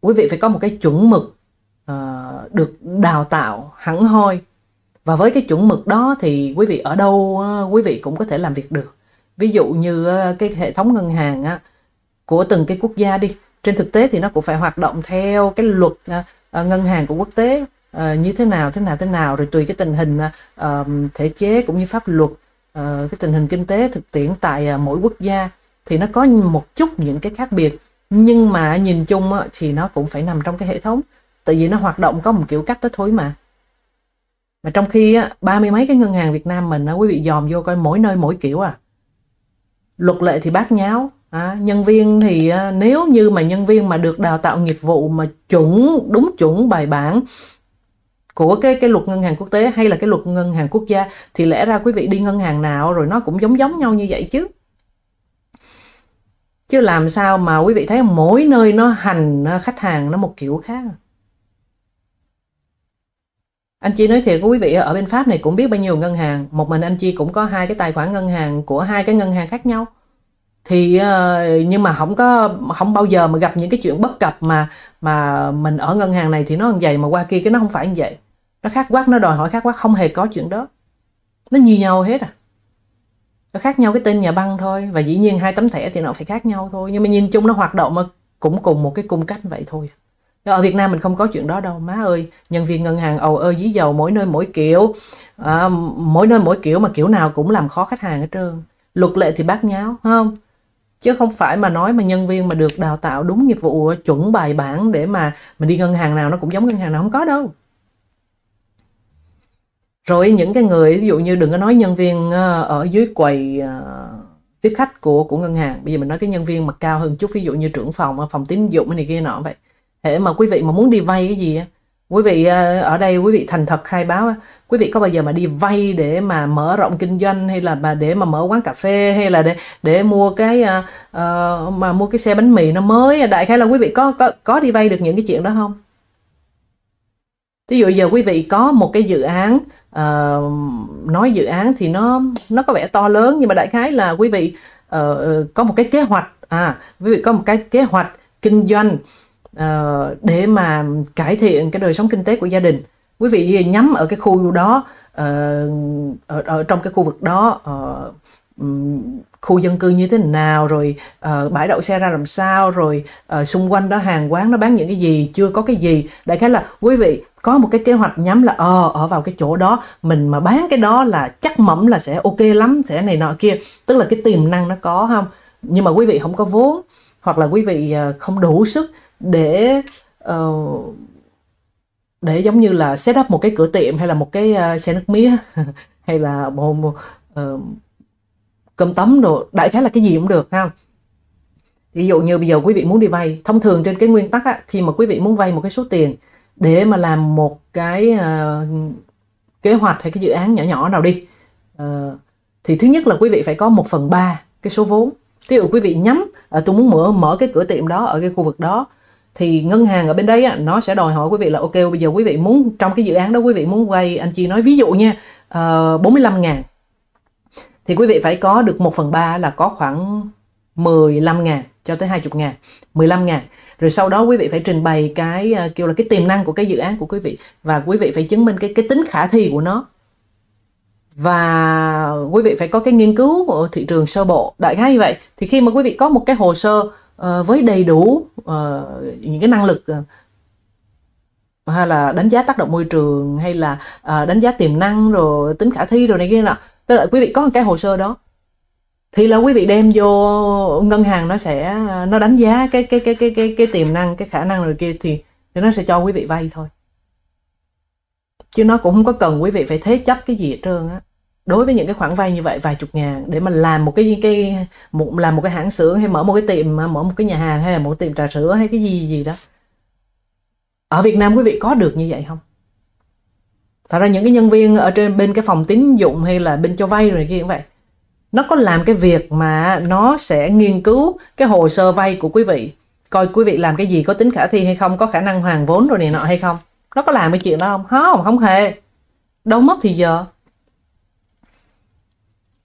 A: quý vị phải có một cái chuẩn mực uh, được đào tạo hẳn hoi và với cái chuẩn mực đó thì quý vị ở đâu uh, quý vị cũng có thể làm việc được ví dụ như uh, cái hệ thống ngân hàng uh, của từng cái quốc gia đi trên thực tế thì nó cũng phải hoạt động theo cái luật uh, ngân hàng của quốc tế Ờ, như thế nào thế nào thế nào rồi tùy cái tình hình ờ, thể chế cũng như pháp luật ờ, cái tình hình kinh tế thực tiễn tại mỗi quốc gia thì nó có một chút những cái khác biệt nhưng mà nhìn chung thì nó cũng phải nằm trong cái hệ thống tại vì nó hoạt động có một kiểu cách đó thôi mà mà trong khi ba mươi mấy cái ngân hàng Việt Nam mình á, quý vị dòm vô coi mỗi nơi mỗi kiểu à luật lệ thì bát nháo à, nhân viên thì nếu như mà nhân viên mà được đào tạo nghiệp vụ mà chuẩn đúng chuẩn bài bản của cái cái luật ngân hàng quốc tế hay là cái luật ngân hàng quốc gia thì lẽ ra quý vị đi ngân hàng nào rồi nó cũng giống giống nhau như vậy chứ chứ làm sao mà quý vị thấy mỗi nơi nó hành khách hàng nó một kiểu khác anh chi nói thiệt quý vị ở bên pháp này cũng biết bao nhiêu ngân hàng một mình anh chi cũng có hai cái tài khoản ngân hàng của hai cái ngân hàng khác nhau thì ờ, nhưng mà không có không bao giờ mà gặp những cái chuyện bất cập mà mà mình ở ngân hàng này thì nó như vậy mà qua kia cái nó không phải như vậy nó khác quát nó đòi hỏi khác quát không hề có chuyện đó nó như nhau hết à nó khác nhau cái tên nhà băng thôi và dĩ nhiên hai tấm thẻ thì nó phải khác nhau thôi nhưng mà nhìn chung nó hoạt động mà cũng cùng một cái cung cách vậy thôi à. ở Việt Nam mình không có chuyện đó đâu má ơi nhân viên ngân hàng ầu ơ dí dầu mỗi nơi mỗi kiểu à, mỗi nơi mỗi kiểu mà kiểu nào cũng làm khó khách hàng hết trơn luật lệ thì bác nháo không chứ không phải mà nói mà nhân viên mà được đào tạo đúng nghiệp vụ chuẩn bài bản để mà mình đi ngân hàng nào nó cũng giống ngân hàng nào không có đâu rồi những cái người ví dụ như đừng có nói nhân viên ờ, ở dưới quầy ờ, tiếp khách của của ngân hàng bây giờ mình nói cái nhân viên mà cao hơn chút ví dụ như trưởng phòng ờ, phòng tín dụng này kia nọ vậy thế mà quý vị mà muốn đi vay cái gì quý vị ờ, ở đây quý vị thành thật khai báo quý vị có bao giờ mà đi vay để mà mở rộng kinh doanh hay là mà để mà mở quán cà phê hay là để để mua cái uh, mà mua cái xe bánh mì nó mới đại khái là quý vị có có có đi vay được những cái chuyện đó không ví dụ giờ quý vị có một cái dự án uh, nói dự án thì nó nó có vẻ to lớn nhưng mà đại khái là quý vị uh, có một cái kế hoạch à quý vị có một cái kế hoạch kinh doanh Ờ, để mà cải thiện cái đời sống kinh tế của gia đình quý vị nhắm ở cái khu đó ờ, ở, ở trong cái khu vực đó uh, khu dân cư như thế nào rồi uh, bãi đậu xe ra làm sao rồi uh, xung quanh đó hàng quán nó bán những cái gì chưa có cái gì đại khái là quý vị có một cái kế hoạch nhắm là ờ ở vào cái chỗ đó mình mà bán cái đó là chắc mẩm là sẽ ok lắm sẽ này nọ kia tức là cái tiềm năng nó có không nhưng mà quý vị không có vốn hoặc là quý vị không đủ sức để uh, để giống như là set up một cái cửa tiệm hay là một cái uh, xe nước mía hay là một, một uh, cơm tấm đồ đại khái là cái gì cũng được ha ví dụ như bây giờ quý vị muốn đi vay thông thường trên cái nguyên tắc á, khi mà quý vị muốn vay một cái số tiền để mà làm một cái uh, kế hoạch hay cái dự án nhỏ nhỏ nào đi uh, thì thứ nhất là quý vị phải có một phần ba cái số vốn ví dụ quý vị nhắm uh, tôi muốn mở mở cái cửa tiệm đó ở cái khu vực đó thì ngân hàng ở bên đấy á, nó sẽ đòi hỏi quý vị là ok bây giờ quý vị muốn trong cái dự án đó quý vị muốn vay anh chị nói ví dụ nha uh, ờ, 45 ngàn thì quý vị phải có được 1 phần 3 là có khoảng 15 ngàn cho tới 20 ngàn 15 ngàn rồi sau đó quý vị phải trình bày cái uh, kêu là cái tiềm năng của cái dự án của quý vị và quý vị phải chứng minh cái cái tính khả thi của nó và quý vị phải có cái nghiên cứu ở thị trường sơ bộ đại khái như vậy thì khi mà quý vị có một cái hồ sơ Ờ, với đầy đủ uh, những cái năng lực uh, hay là đánh giá tác động môi trường hay là uh, đánh giá tiềm năng rồi tính khả thi rồi này kia nọ tức là quý vị có một cái hồ sơ đó thì là quý vị đem vô ngân hàng nó sẽ nó đánh giá cái cái cái cái cái cái tiềm năng cái khả năng rồi kia thì thì nó sẽ cho quý vị vay thôi chứ nó cũng không có cần quý vị phải thế chấp cái gì hết trơn á đối với những cái khoản vay như vậy vài chục ngàn để mà làm một cái cái một làm một cái hãng xưởng hay mở một cái tiệm mở một cái nhà hàng hay là một tiệm trà sữa hay cái gì gì đó ở Việt Nam quý vị có được như vậy không thật ra những cái nhân viên ở trên bên cái phòng tín dụng hay là bên cho vay rồi kia cũng vậy nó có làm cái việc mà nó sẽ nghiên cứu cái hồ sơ vay của quý vị coi quý vị làm cái gì có tính khả thi hay không có khả năng hoàn vốn rồi này nọ hay không nó có làm cái chuyện đó không không không hề đâu mất thì giờ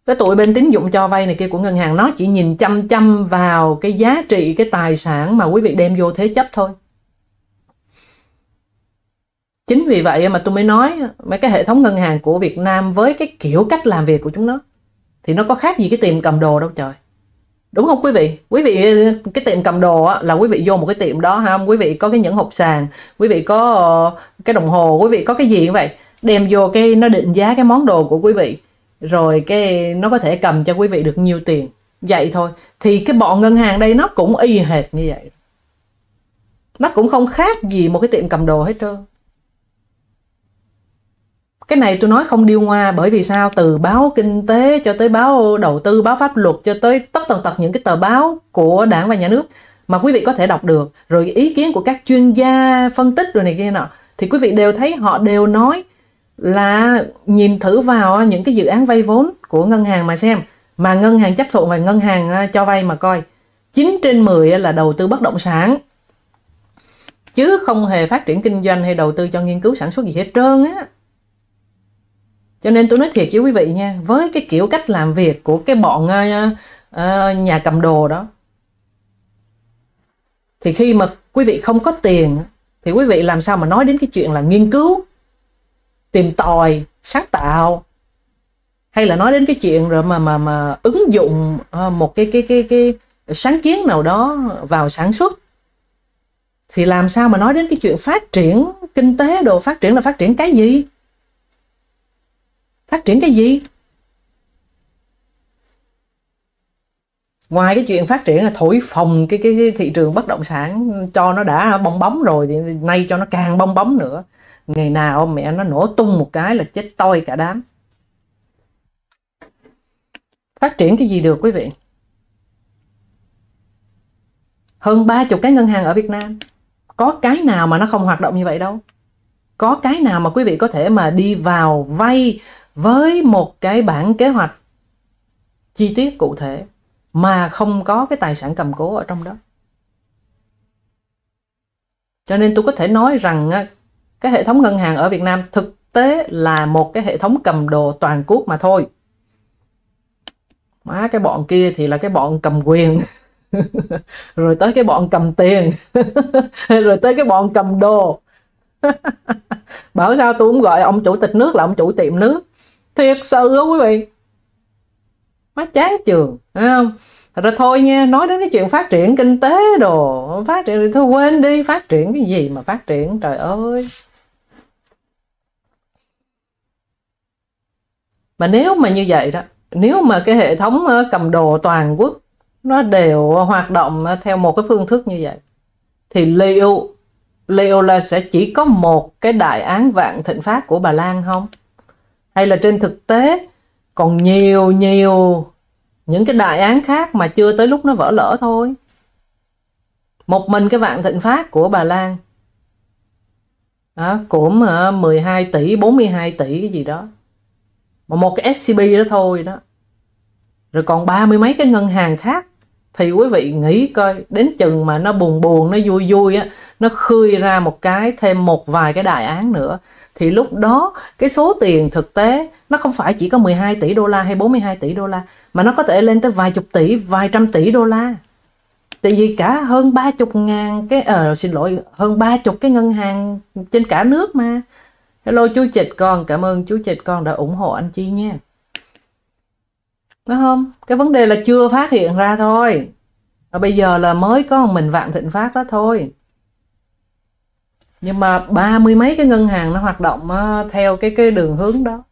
A: cái tụi bên tín dụng cho vay này kia của ngân hàng nó chỉ nhìn chăm chăm vào cái giá trị cái tài sản mà quý vị đem vô thế chấp thôi chính vì vậy mà tôi mới nói mấy cái hệ thống ngân hàng của Việt Nam với cái kiểu cách làm việc của chúng nó thì nó có khác gì cái tiệm cầm đồ đâu trời đúng không quý vị quý vị cái tiệm cầm đồ là quý vị vô một cái tiệm đó ha quý vị có cái những hộp sàn quý vị có ờ, cái đồng hồ quý vị có cái gì vậy đem vô cái nó định giá cái món đồ của quý vị rồi cái nó có thể cầm cho quý vị được nhiều tiền vậy thôi thì cái bọn ngân hàng đây nó cũng y hệt như vậy nó cũng không khác gì một cái tiệm cầm đồ hết trơn cái này tôi nói không điêu ngoa bởi vì sao từ báo kinh tế cho tới báo đầu tư báo pháp luật cho tới tất tần tật những cái tờ báo của đảng và nhà nước mà quý vị có thể đọc được rồi ý kiến của các chuyên gia phân tích rồi này kia nọ thì quý vị đều thấy họ đều nói là nhìn thử vào ờ, những cái dự án vay vốn của ngân hàng mà xem mà ngân hàng chấp thuận và ngân hàng ờ, cho vay mà coi 9 trên 10 ờ, là đầu tư bất động sản chứ không hề phát triển kinh doanh hay đầu tư cho nghiên cứu sản xuất gì hết trơn á cho nên tôi nói thiệt với quý vị nha với cái kiểu cách làm việc của cái bọn nhà cầm đồ đó thì khi mà quý vị không có tiền thì quý vị làm sao mà nói đến cái chuyện là nghiên cứu tìm tòi sáng tạo hay là nói đến cái chuyện rồi mà mà mà ứng dụng ờ, một cái cái cái cái sáng kiến nào đó vào sản xuất thì làm sao mà nói đến cái chuyện phát triển kinh tế đồ phát triển là phát triển cái gì phát triển cái gì ngoài cái chuyện phát triển là thổi phồng cái, cái thị trường bất động sản cho nó đã bong bóng rồi thì nay cho nó càng bong bóng nữa ngày nào mẹ nó nổ tung một cái là chết toi cả đám phát triển cái gì được quý vị hơn ba chục cái ngân hàng ở Việt Nam có cái nào mà nó không hoạt động như vậy đâu có cái nào mà quý vị có thể mà đi vào vay với một cái bản kế hoạch chi tiết cụ thể mà không có cái tài sản cầm cố ở trong đó cho nên tôi có thể nói rằng cái hệ thống ngân hàng ở Việt Nam thực tế là một cái hệ thống cầm đồ toàn quốc mà thôi má cái bọn kia thì là cái bọn cầm quyền rồi tới cái bọn cầm tiền rồi tới cái bọn cầm đồ bảo sao tôi cũng gọi ông chủ tịch nước là ông chủ tiệm nước thiệt sự đó quý vị má chán trường thấy không rồi thôi nha nói đến cái chuyện phát triển kinh tế đồ phát triển thì thôi quên đi phát triển cái gì mà phát triển trời ơi mà nếu mà như vậy đó nếu mà cái hệ thống ờ, cầm đồ toàn quốc nó đều hoạt động ờ, theo một cái phương thức như vậy thì liệu liệu là sẽ chỉ có một cái đại án vạn thịnh phát của bà Lan không hay là trên thực tế còn nhiều nhiều những cái đại án khác mà chưa tới lúc nó vỡ lỡ thôi một mình cái vạn thịnh phát của bà Lan đó, của 12 tỷ 42 tỷ cái gì đó mà một cái scb đó thôi đó rồi còn ba mươi mấy cái ngân hàng khác thì quý vị nghĩ coi đến chừng mà nó buồn buồn nó vui vui á nó khơi ra một cái thêm một vài cái đại án nữa thì lúc đó cái số tiền thực tế nó không phải chỉ có 12 tỷ đô la hay 42 tỷ đô la mà nó có thể lên tới vài chục tỷ vài trăm tỷ đô la tại vì cả hơn ba chục ngàn cái ờ à, xin lỗi hơn ba chục cái ngân hàng trên cả nước mà hello chú chịch con cảm ơn chú chịch con đã ủng hộ anh chi nha đúng không cái vấn đề là chưa phát hiện ra thôi và bây giờ là mới có một mình vạn thịnh phát đó thôi nhưng mà ba mươi mấy cái ngân hàng nó hoạt động ờ, theo cái cái đường hướng đó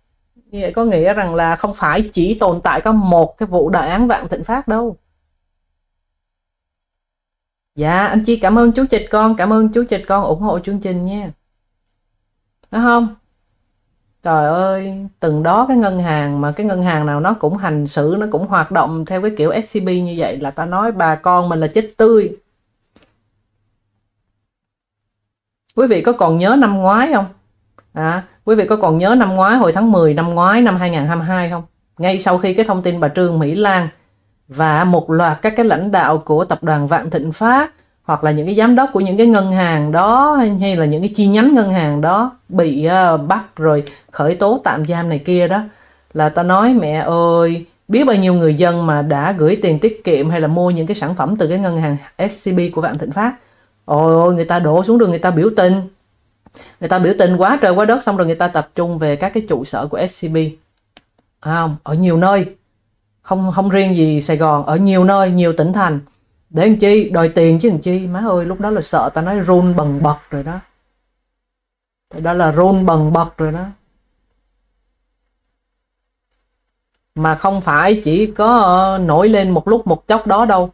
A: như vậy có nghĩa rằng là không phải chỉ tồn tại có một cái vụ đại án vạn thịnh phát đâu dạ anh chi cảm ơn chú chịch con cảm ơn chú chịch con ủng hộ chương trình nha nó không trời ơi từng đó cái ngân hàng mà cái ngân hàng nào nó cũng hành xử nó cũng hoạt động theo cái kiểu scb như vậy là ta nói bà con mình là chết tươi quý vị có còn nhớ năm ngoái không à, quý vị có còn nhớ năm ngoái hồi tháng 10 năm ngoái năm 2022 không ngay sau khi cái thông tin bà Trương Mỹ Lan và một loạt các cái lãnh đạo của tập đoàn Vạn Thịnh Phát hoặc là những cái giám đốc của những cái ngân hàng đó hay là những cái chi nhánh ngân hàng đó bị uh, bắt rồi khởi tố tạm giam này kia đó là tao nói mẹ ơi biết bao nhiêu người dân mà đã gửi tiền tiết kiệm hay là mua những cái sản phẩm từ cái ngân hàng SCB của Vạn Thịnh Phát ôi ôi người ta đổ xuống đường người ta biểu tình người ta biểu tình quá trời quá đất xong rồi người ta tập trung về các cái trụ sở của SCB à, ở nhiều nơi không không riêng gì Sài Gòn ở nhiều nơi nhiều tỉnh thành để làm chi đòi tiền chứ làm chi má ơi lúc đó là sợ ta nói run bần bật rồi đó thì đó là run bần bật rồi đó mà không phải chỉ có ờ, nổi lên một lúc một chốc đó đâu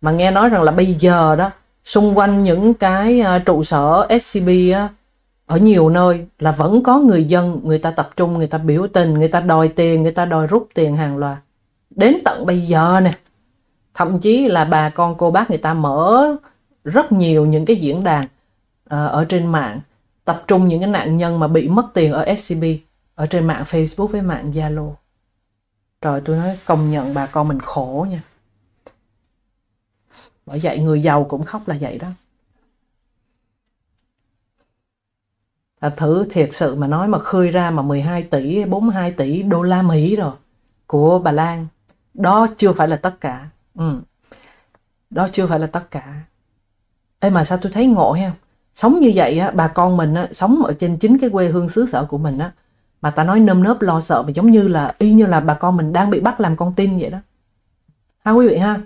A: mà nghe nói rằng là bây giờ đó xung quanh những cái ờ, trụ sở SCB á, ở nhiều nơi là vẫn có người dân người ta tập trung người ta biểu tình người ta đòi tiền người ta đòi rút tiền hàng loạt đến tận bây giờ nè thậm chí là bà con cô bác người ta mở rất nhiều những cái diễn đàn ờ, ở trên mạng tập trung những cái nạn nhân mà bị mất tiền ở SCB ở trên mạng Facebook với mạng Zalo rồi tôi nói công nhận bà con mình khổ nha bởi vậy người giàu cũng khóc là vậy đó à, thử thiệt sự mà nói mà khơi ra mà 12 tỷ 42 tỷ đô la Mỹ rồi của bà Lan đó chưa phải là tất cả Ừ. đó chưa phải là tất cả Ê mà sao tôi thấy ngộ hay sống như vậy á bà con mình á sống ở trên chính cái quê hương xứ sở của mình á mà ta nói nơm nớp lo sợ mà giống như là y như là bà con mình đang bị bắt làm con tin vậy đó ha quý vị ha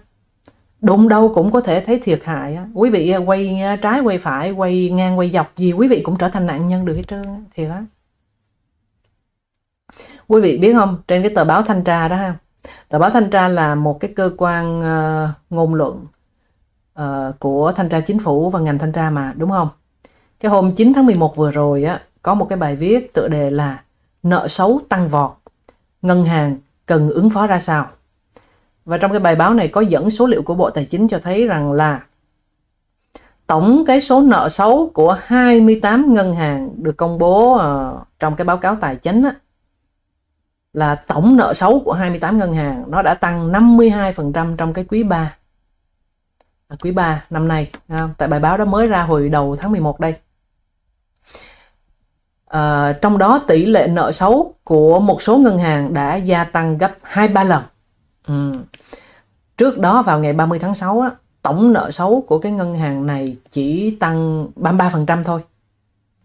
A: đụng đâu cũng có thể thấy thiệt hại á quý vị à, quay à, trái quay phải quay ngang quay dọc gì quý vị cũng trở thành nạn nhân được hết trơn thiệt á quý vị biết không trên cái tờ báo thanh tra đó ha Tờ báo Thanh tra là một cái cơ quan uh, ngôn luận uh, của Thanh tra Chính phủ và ngành Thanh tra mà, đúng không? Cái hôm 9 tháng 11 vừa rồi á, có một cái bài viết tựa đề là Nợ xấu tăng vọt, ngân hàng cần ứng phó ra sao? Và trong cái bài báo này có dẫn số liệu của Bộ Tài chính cho thấy rằng là tổng cái số nợ xấu của 28 ngân hàng được công bố uh, trong cái báo cáo tài chính á, là tổng nợ xấu của 28 ngân hàng nó đã tăng 52% trong cái quý 3 à, quý 3 năm nay à, tại bài báo đó mới ra hồi đầu tháng 11 đây à, trong đó tỷ lệ nợ xấu của một số ngân hàng đã gia tăng gấp 2-3 lần ừ. trước đó vào ngày 30 tháng 6 á, tổng nợ xấu của cái ngân hàng này chỉ tăng 33% thôi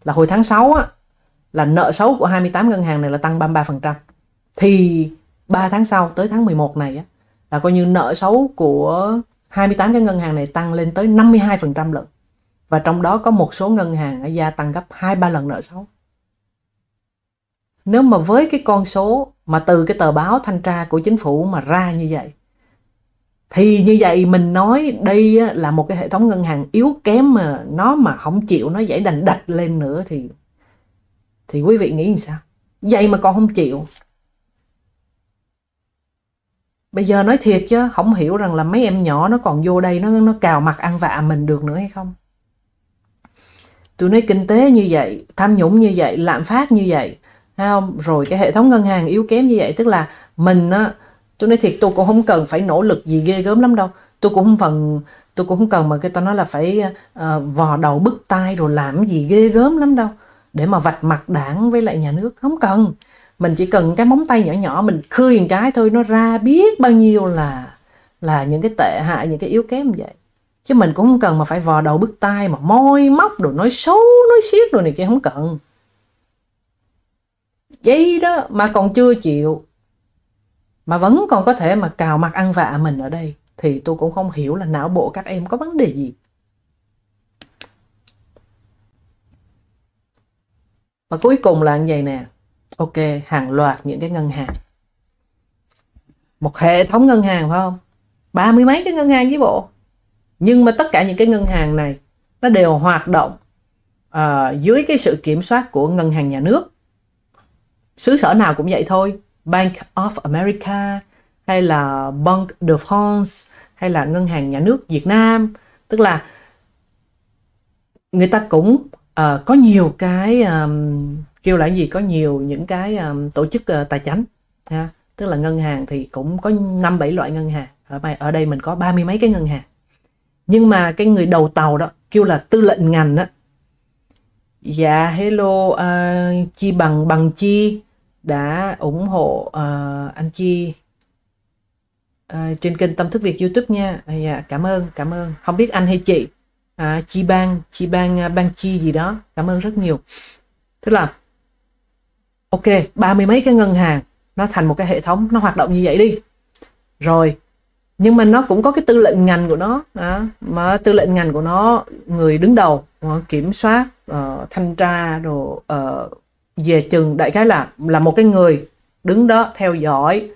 A: là hồi tháng 6 á, là nợ xấu của 28 ngân hàng này là tăng 33% thì 3 tháng sau tới tháng 11 này á, là coi như nợ xấu của 28 cái ngân hàng này tăng lên tới 52% lận và trong đó có một số ngân hàng gia tăng gấp 2-3 lần nợ xấu nếu mà với cái con số mà từ cái tờ báo thanh tra của chính phủ mà ra như vậy thì như vậy mình nói đây là một cái hệ thống ngân hàng yếu kém mà nó mà không chịu nó dãy đành đạch lên nữa thì thì quý vị nghĩ làm sao vậy mà còn không chịu bây giờ nói thiệt chứ không hiểu rằng là mấy em nhỏ nó còn vô đây nó nó cào mặt ăn vạ mình được nữa hay không tôi nói kinh tế như vậy tham nhũng như vậy lạm phát như vậy thấy không rồi cái hệ thống ngân hàng yếu kém như vậy tức là mình á tôi nói thiệt tôi cũng không cần phải nỗ lực gì ghê gớm lắm đâu tôi cũng không phần tôi cũng không cần mà cái tôi nói là phải uh, vò đầu bứt tai rồi làm gì ghê gớm lắm đâu để mà vạch mặt đảng với lại nhà nước không cần mình chỉ cần cái móng tay nhỏ nhỏ mình khơi một cái thôi nó ra biết bao nhiêu là là những cái tệ hại những cái yếu kém vậy chứ mình cũng không cần mà phải vò đầu bứt tai mà môi móc đồ nói xấu nói xiết đồ này kia không cần vậy đó mà còn chưa chịu mà vẫn còn có thể mà cào mặt ăn vạ mình ở đây thì tôi cũng không hiểu là não bộ các em có vấn đề gì và cuối cùng là như vậy nè ok hàng loạt những cái ngân hàng một hệ thống ngân hàng phải không ba mươi mấy cái ngân hàng với bộ nhưng mà tất cả những cái ngân hàng này nó đều hoạt động uh, dưới cái sự kiểm soát của ngân hàng nhà nước xứ sở nào cũng vậy thôi Bank of America hay là Bank de France hay là ngân hàng nhà nước Việt Nam tức là người ta cũng uh, có nhiều cái um, kêu là gì có nhiều những cái um, tổ chức uh, tài chính ha tức là ngân hàng thì cũng có năm bảy loại ngân hàng ở đây, ở đây mình có ba mươi mấy cái ngân hàng nhưng mà cái người đầu tàu đó kêu là tư lệnh ngành đó dạ hello uh, chi bằng bằng chi đã ủng hộ uh, anh chi uh, trên kênh tâm thức việt youtube nha à, dạ cảm ơn cảm ơn không biết anh hay chị à, chi bang chi bang bang chi gì đó cảm ơn rất nhiều tức là ok ba mươi mấy cái ngân hàng nó thành một cái hệ thống nó hoạt động như vậy đi rồi nhưng mà nó cũng có cái tư lệnh ngành của nó à, mà tư lệnh ngành của nó người đứng đầu kiểm soát uh, thanh tra đồ uh, ờ, về chừng đại cái là là một cái người đứng đó theo dõi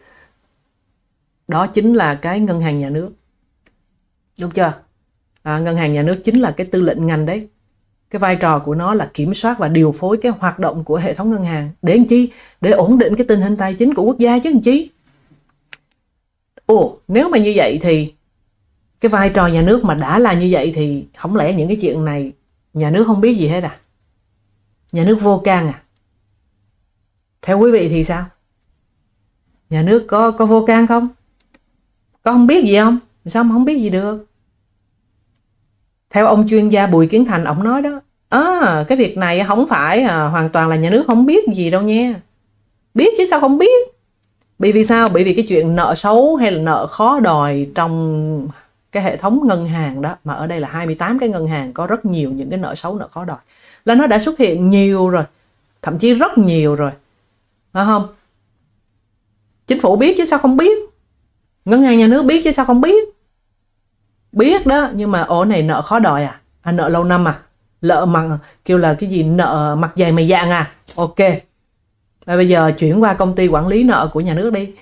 A: đó chính là cái ngân hàng nhà nước đúng chưa à, ngân hàng nhà nước chính là cái tư lệnh ngành đấy cái vai trò của nó là kiểm soát và điều phối cái hoạt động của hệ thống ngân hàng để làm chi để ổn định cái tình hình tài chính của quốc gia chứ làm chi ồ nếu mà như vậy thì cái vai trò nhà nước mà đã là như vậy thì không lẽ những cái chuyện này nhà nước không biết gì hết à nhà nước vô can à theo quý vị thì sao nhà nước có có vô can không có không biết gì không sao mà không biết gì được theo ông chuyên gia Bùi Kiến Thành ông nói đó à, cái việc này không phải à, hoàn toàn là nhà nước không biết gì đâu nha biết chứ sao không biết bởi vì sao bởi vì cái chuyện nợ xấu hay là nợ khó đòi trong cái hệ thống ngân hàng đó mà ở đây là 28 cái ngân hàng có rất nhiều những cái nợ xấu nợ khó đòi là nó đã xuất hiện nhiều rồi thậm chí rất nhiều rồi phải không chính phủ biết chứ sao không biết ngân hàng nhà nước biết chứ sao không biết biết đó nhưng mà ổ này nợ khó đòi à, à nợ lâu năm à lợ mặt kêu là cái gì nợ mặt dày mày dạng à ok và bây giờ chuyển qua công ty quản lý nợ của nhà nước đi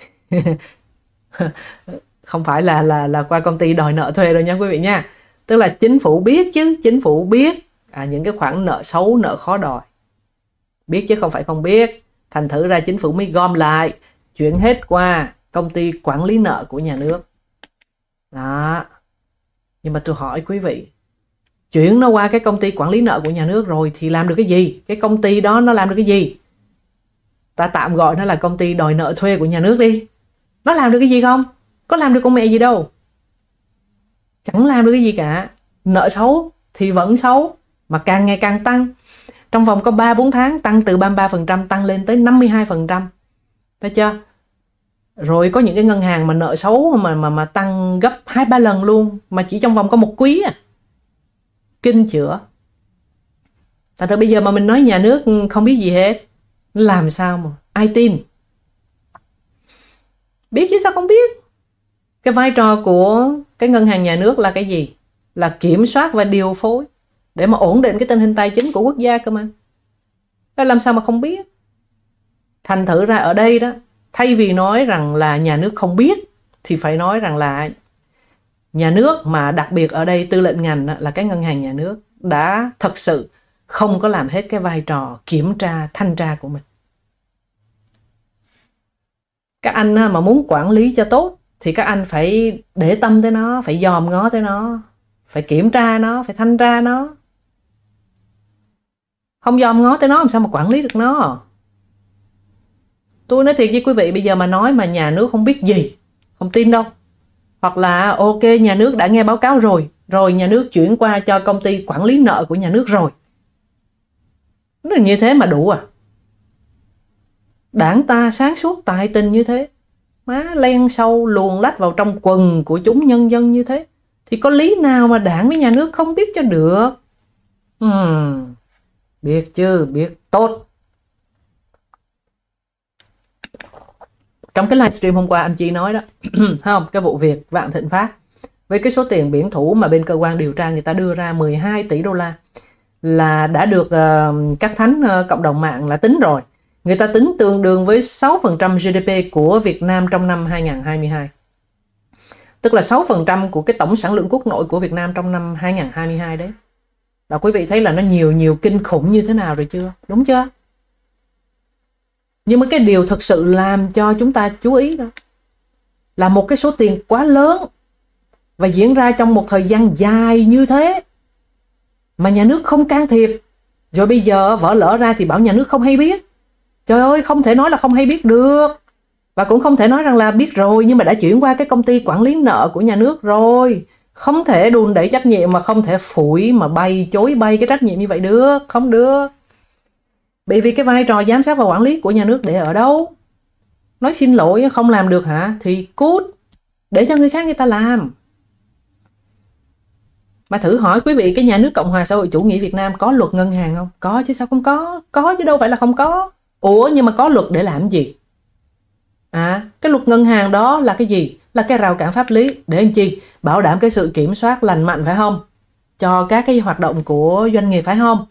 A: không phải là là là qua công ty đòi nợ thuê đâu nha quý vị nha tức là chính phủ biết chứ chính phủ biết à, những cái khoản nợ xấu nợ khó đòi biết chứ không phải không biết thành thử ra chính phủ mới gom lại chuyển hết qua công ty quản lý nợ của nhà nước đó nhưng mà tôi hỏi quý vị chuyển nó qua cái công ty quản lý nợ của nhà nước rồi thì làm được cái gì cái công ty đó nó làm được cái gì ta tạm gọi nó là công ty đòi nợ thuê của nhà nước đi nó làm được cái gì không có làm được con mẹ gì đâu chẳng làm được cái gì cả nợ xấu thì vẫn xấu mà càng ngày càng tăng trong vòng có 3-4 tháng tăng từ 33% tăng lên tới 52% thấy chưa rồi có những cái ngân hàng mà nợ xấu mà mà mà tăng gấp hai ba lần luôn mà chỉ trong vòng có một quý à kinh chữa Tại thật bây giờ mà mình nói nhà nước không biết gì hết làm sao mà ai tin biết chứ sao không biết cái vai trò của cái ngân hàng nhà nước là cái gì là kiểm soát và điều phối để mà ổn định cái tình hình tài chính của quốc gia cơ mà làm sao mà không biết thành thử ra ở đây đó thay vì nói rằng là nhà nước không biết thì phải nói rằng là nhà nước mà đặc biệt ở đây tư lệnh ngành là cái ngân hàng nhà nước đã thật sự không có làm hết cái vai trò kiểm tra thanh tra của mình các anh mà muốn quản lý cho tốt thì các anh phải để tâm tới nó phải dòm ngó tới nó phải kiểm tra nó phải thanh tra nó không dòm ngó tới nó làm sao mà quản lý được nó tôi nói thiệt với quý vị bây giờ mà nói mà nhà nước không biết gì không tin đâu hoặc là ok nhà nước đã nghe báo cáo rồi rồi nhà nước chuyển qua cho công ty quản lý nợ của nhà nước rồi nó như thế mà đủ à đảng ta sáng suốt tài tình như thế má len sâu luồn lách vào trong quần của chúng nhân dân như thế thì có lý nào mà đảng với nhà nước không biết cho được ừ, biết chứ biết tốt trong cái livestream hôm qua anh chị nói đó không cái vụ việc vạn thịnh phát với cái số tiền biển thủ mà bên cơ quan điều tra người ta đưa ra 12 tỷ đô la là đã được uh, các thánh uh, cộng đồng mạng là tính rồi người ta tính tương đương với 6% GDP của Việt Nam trong năm 2022 tức là 6% của cái tổng sản lượng quốc nội của Việt Nam trong năm 2022 đấy là quý vị thấy là nó nhiều nhiều kinh khủng như thế nào rồi chưa đúng chưa nhưng mà cái điều thật sự làm cho chúng ta chú ý đó là một cái số tiền quá lớn và diễn ra trong một thời gian dài như thế mà nhà nước không can thiệp rồi bây giờ vỡ lỡ ra thì bảo nhà nước không hay biết trời ơi không thể nói là không hay biết được và cũng không thể nói rằng là biết rồi nhưng mà đã chuyển qua cái công ty quản lý nợ của nhà nước rồi không thể đùn đẩy trách nhiệm mà không thể phủi mà bay chối bay cái trách nhiệm như vậy được không được bởi vì cái vai trò giám sát và quản lý của nhà nước để ở đâu? Nói xin lỗi không làm được hả? Thì cút, để cho người khác người ta làm. Mà thử hỏi quý vị cái nhà nước Cộng hòa xã hội chủ nghĩa Việt Nam có luật ngân hàng không? Có chứ sao không có? Có chứ đâu phải là không có. Ủa nhưng mà có luật để làm gì? À, cái luật ngân hàng đó là cái gì? Là cái rào cản pháp lý để làm chi? Bảo đảm cái sự kiểm soát lành mạnh phải không? Cho các cái hoạt động của doanh nghiệp phải không?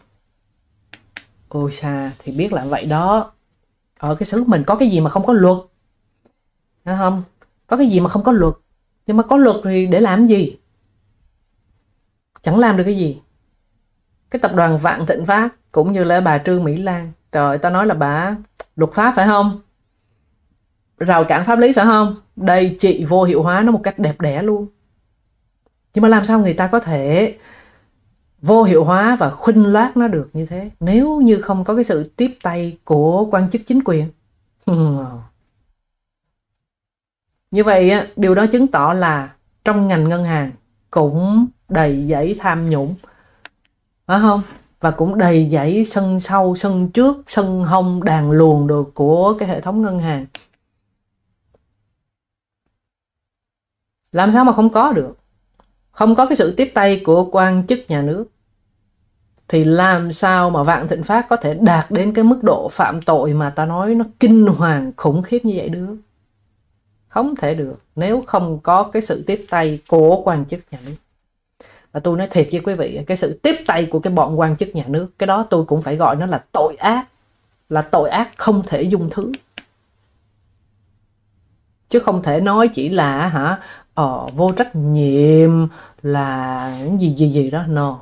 A: Osha thì biết là vậy đó ở cái xứ mình có cái gì mà không có luật Đúng không có cái gì mà không có luật nhưng mà có luật thì để làm gì chẳng làm được cái gì cái tập đoàn vạn thịnh Phát cũng như là bà trương mỹ lan trời tao nói là bà luật pháp phải không rào cản pháp lý phải không đây chị vô hiệu hóa nó một cách đẹp đẽ luôn nhưng mà làm sao người ta có thể vô hiệu hóa và khuynh loát nó được như thế nếu như không có cái sự tiếp tay của quan chức chính quyền như vậy điều đó chứng tỏ là trong ngành ngân hàng cũng đầy dẫy tham nhũng phải không và cũng đầy dẫy sân sau sân trước sân hông đàn luồn được của cái hệ thống ngân hàng làm sao mà không có được không có cái sự tiếp tay của quan chức nhà nước thì làm sao mà vạn thịnh phát có thể đạt đến cái mức độ phạm tội mà ta nói nó kinh hoàng khủng khiếp như vậy được không thể được nếu không có cái sự tiếp tay của quan chức nhà nước và tôi nói thiệt với quý vị cái sự tiếp tay của cái bọn quan chức nhà nước cái đó tôi cũng phải gọi nó là tội ác là tội ác không thể dung thứ chứ không thể nói chỉ là hả ờ, vô trách nhiệm là gì gì gì đó no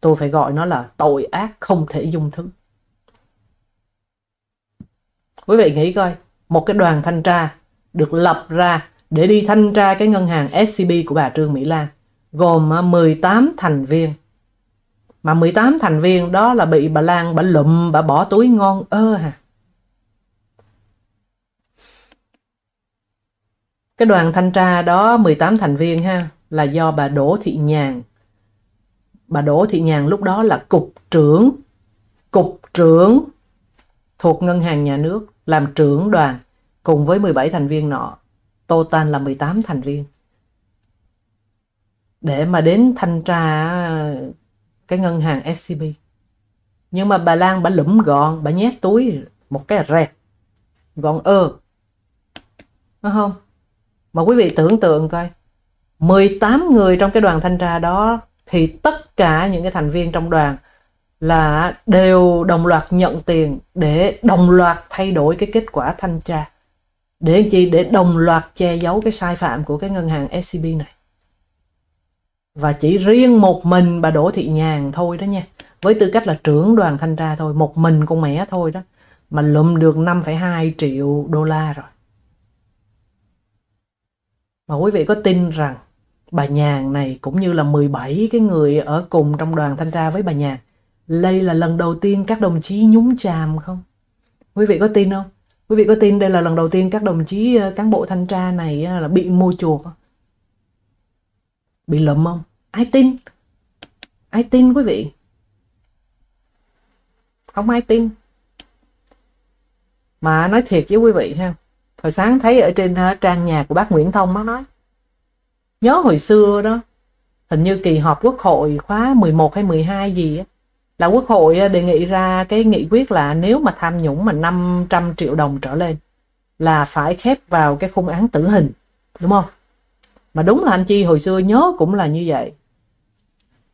A: tôi phải gọi nó là tội ác không thể dung thứ quý vị nghĩ coi một cái đoàn thanh tra được lập ra để đi thanh tra cái ngân hàng SCB của bà Trương Mỹ Lan gồm 18 à, thành viên mà 18 thành viên đó là bị bà Lan bà lụm bà bỏ túi ngon ơ hà cái đoàn thanh tra đó 18 thành viên ha là do bà Đỗ Thị Nhàn. Bà Đỗ Thị Nhàn lúc đó là cục trưởng, cục trưởng thuộc Ngân hàng Nhà nước làm trưởng đoàn cùng với 17 thành viên nọ. tan là 18 thành viên. Để mà đến thanh tra ờ, cái ngân hàng SCB. Nhưng mà bà Lan bà lụm gọn, bà nhét túi một cái rẹt, gọn ơ. Đúng không? Mà quý vị tưởng tượng coi, 18 người trong cái đoàn thanh tra đó thì tất cả những cái thành viên trong đoàn là đều đồng loạt nhận tiền để đồng loạt thay đổi cái kết quả thanh tra để chi để đồng loạt che giấu cái sai phạm của cái ngân hàng SCB này và chỉ riêng một mình bà Đỗ Thị Nhàn thôi đó nha với tư cách là trưởng đoàn thanh tra thôi một mình con mẹ thôi đó mà lụm được 5,2 triệu đô la rồi mà quý vị có tin rằng bà Nhàn này cũng như là 17 cái người ở cùng trong đoàn thanh tra với bà Nhàn. Đây là lần đầu tiên các đồng chí nhúng chàm không? Quý vị có tin không? Quý vị có tin đây là lần đầu tiên các đồng chí ờ, cán bộ thanh tra này ờ, là bị mua chuộc không? Bị lầm không? Ai tin? Ai tin quý vị? Không ai tin. Mà nói thiệt với quý vị ha. Hồi sáng thấy ở trên ờ, trang nhà của bác Nguyễn Thông bác nói nhớ hồi xưa đó hình như kỳ họp quốc hội khóa 11 hay 12 gì á là quốc hội ờ, đề nghị ra cái nghị quyết là nếu mà tham nhũng mà 500 triệu đồng trở lên là phải khép vào cái khung án tử hình đúng không mà đúng là anh chi hồi xưa nhớ cũng là như vậy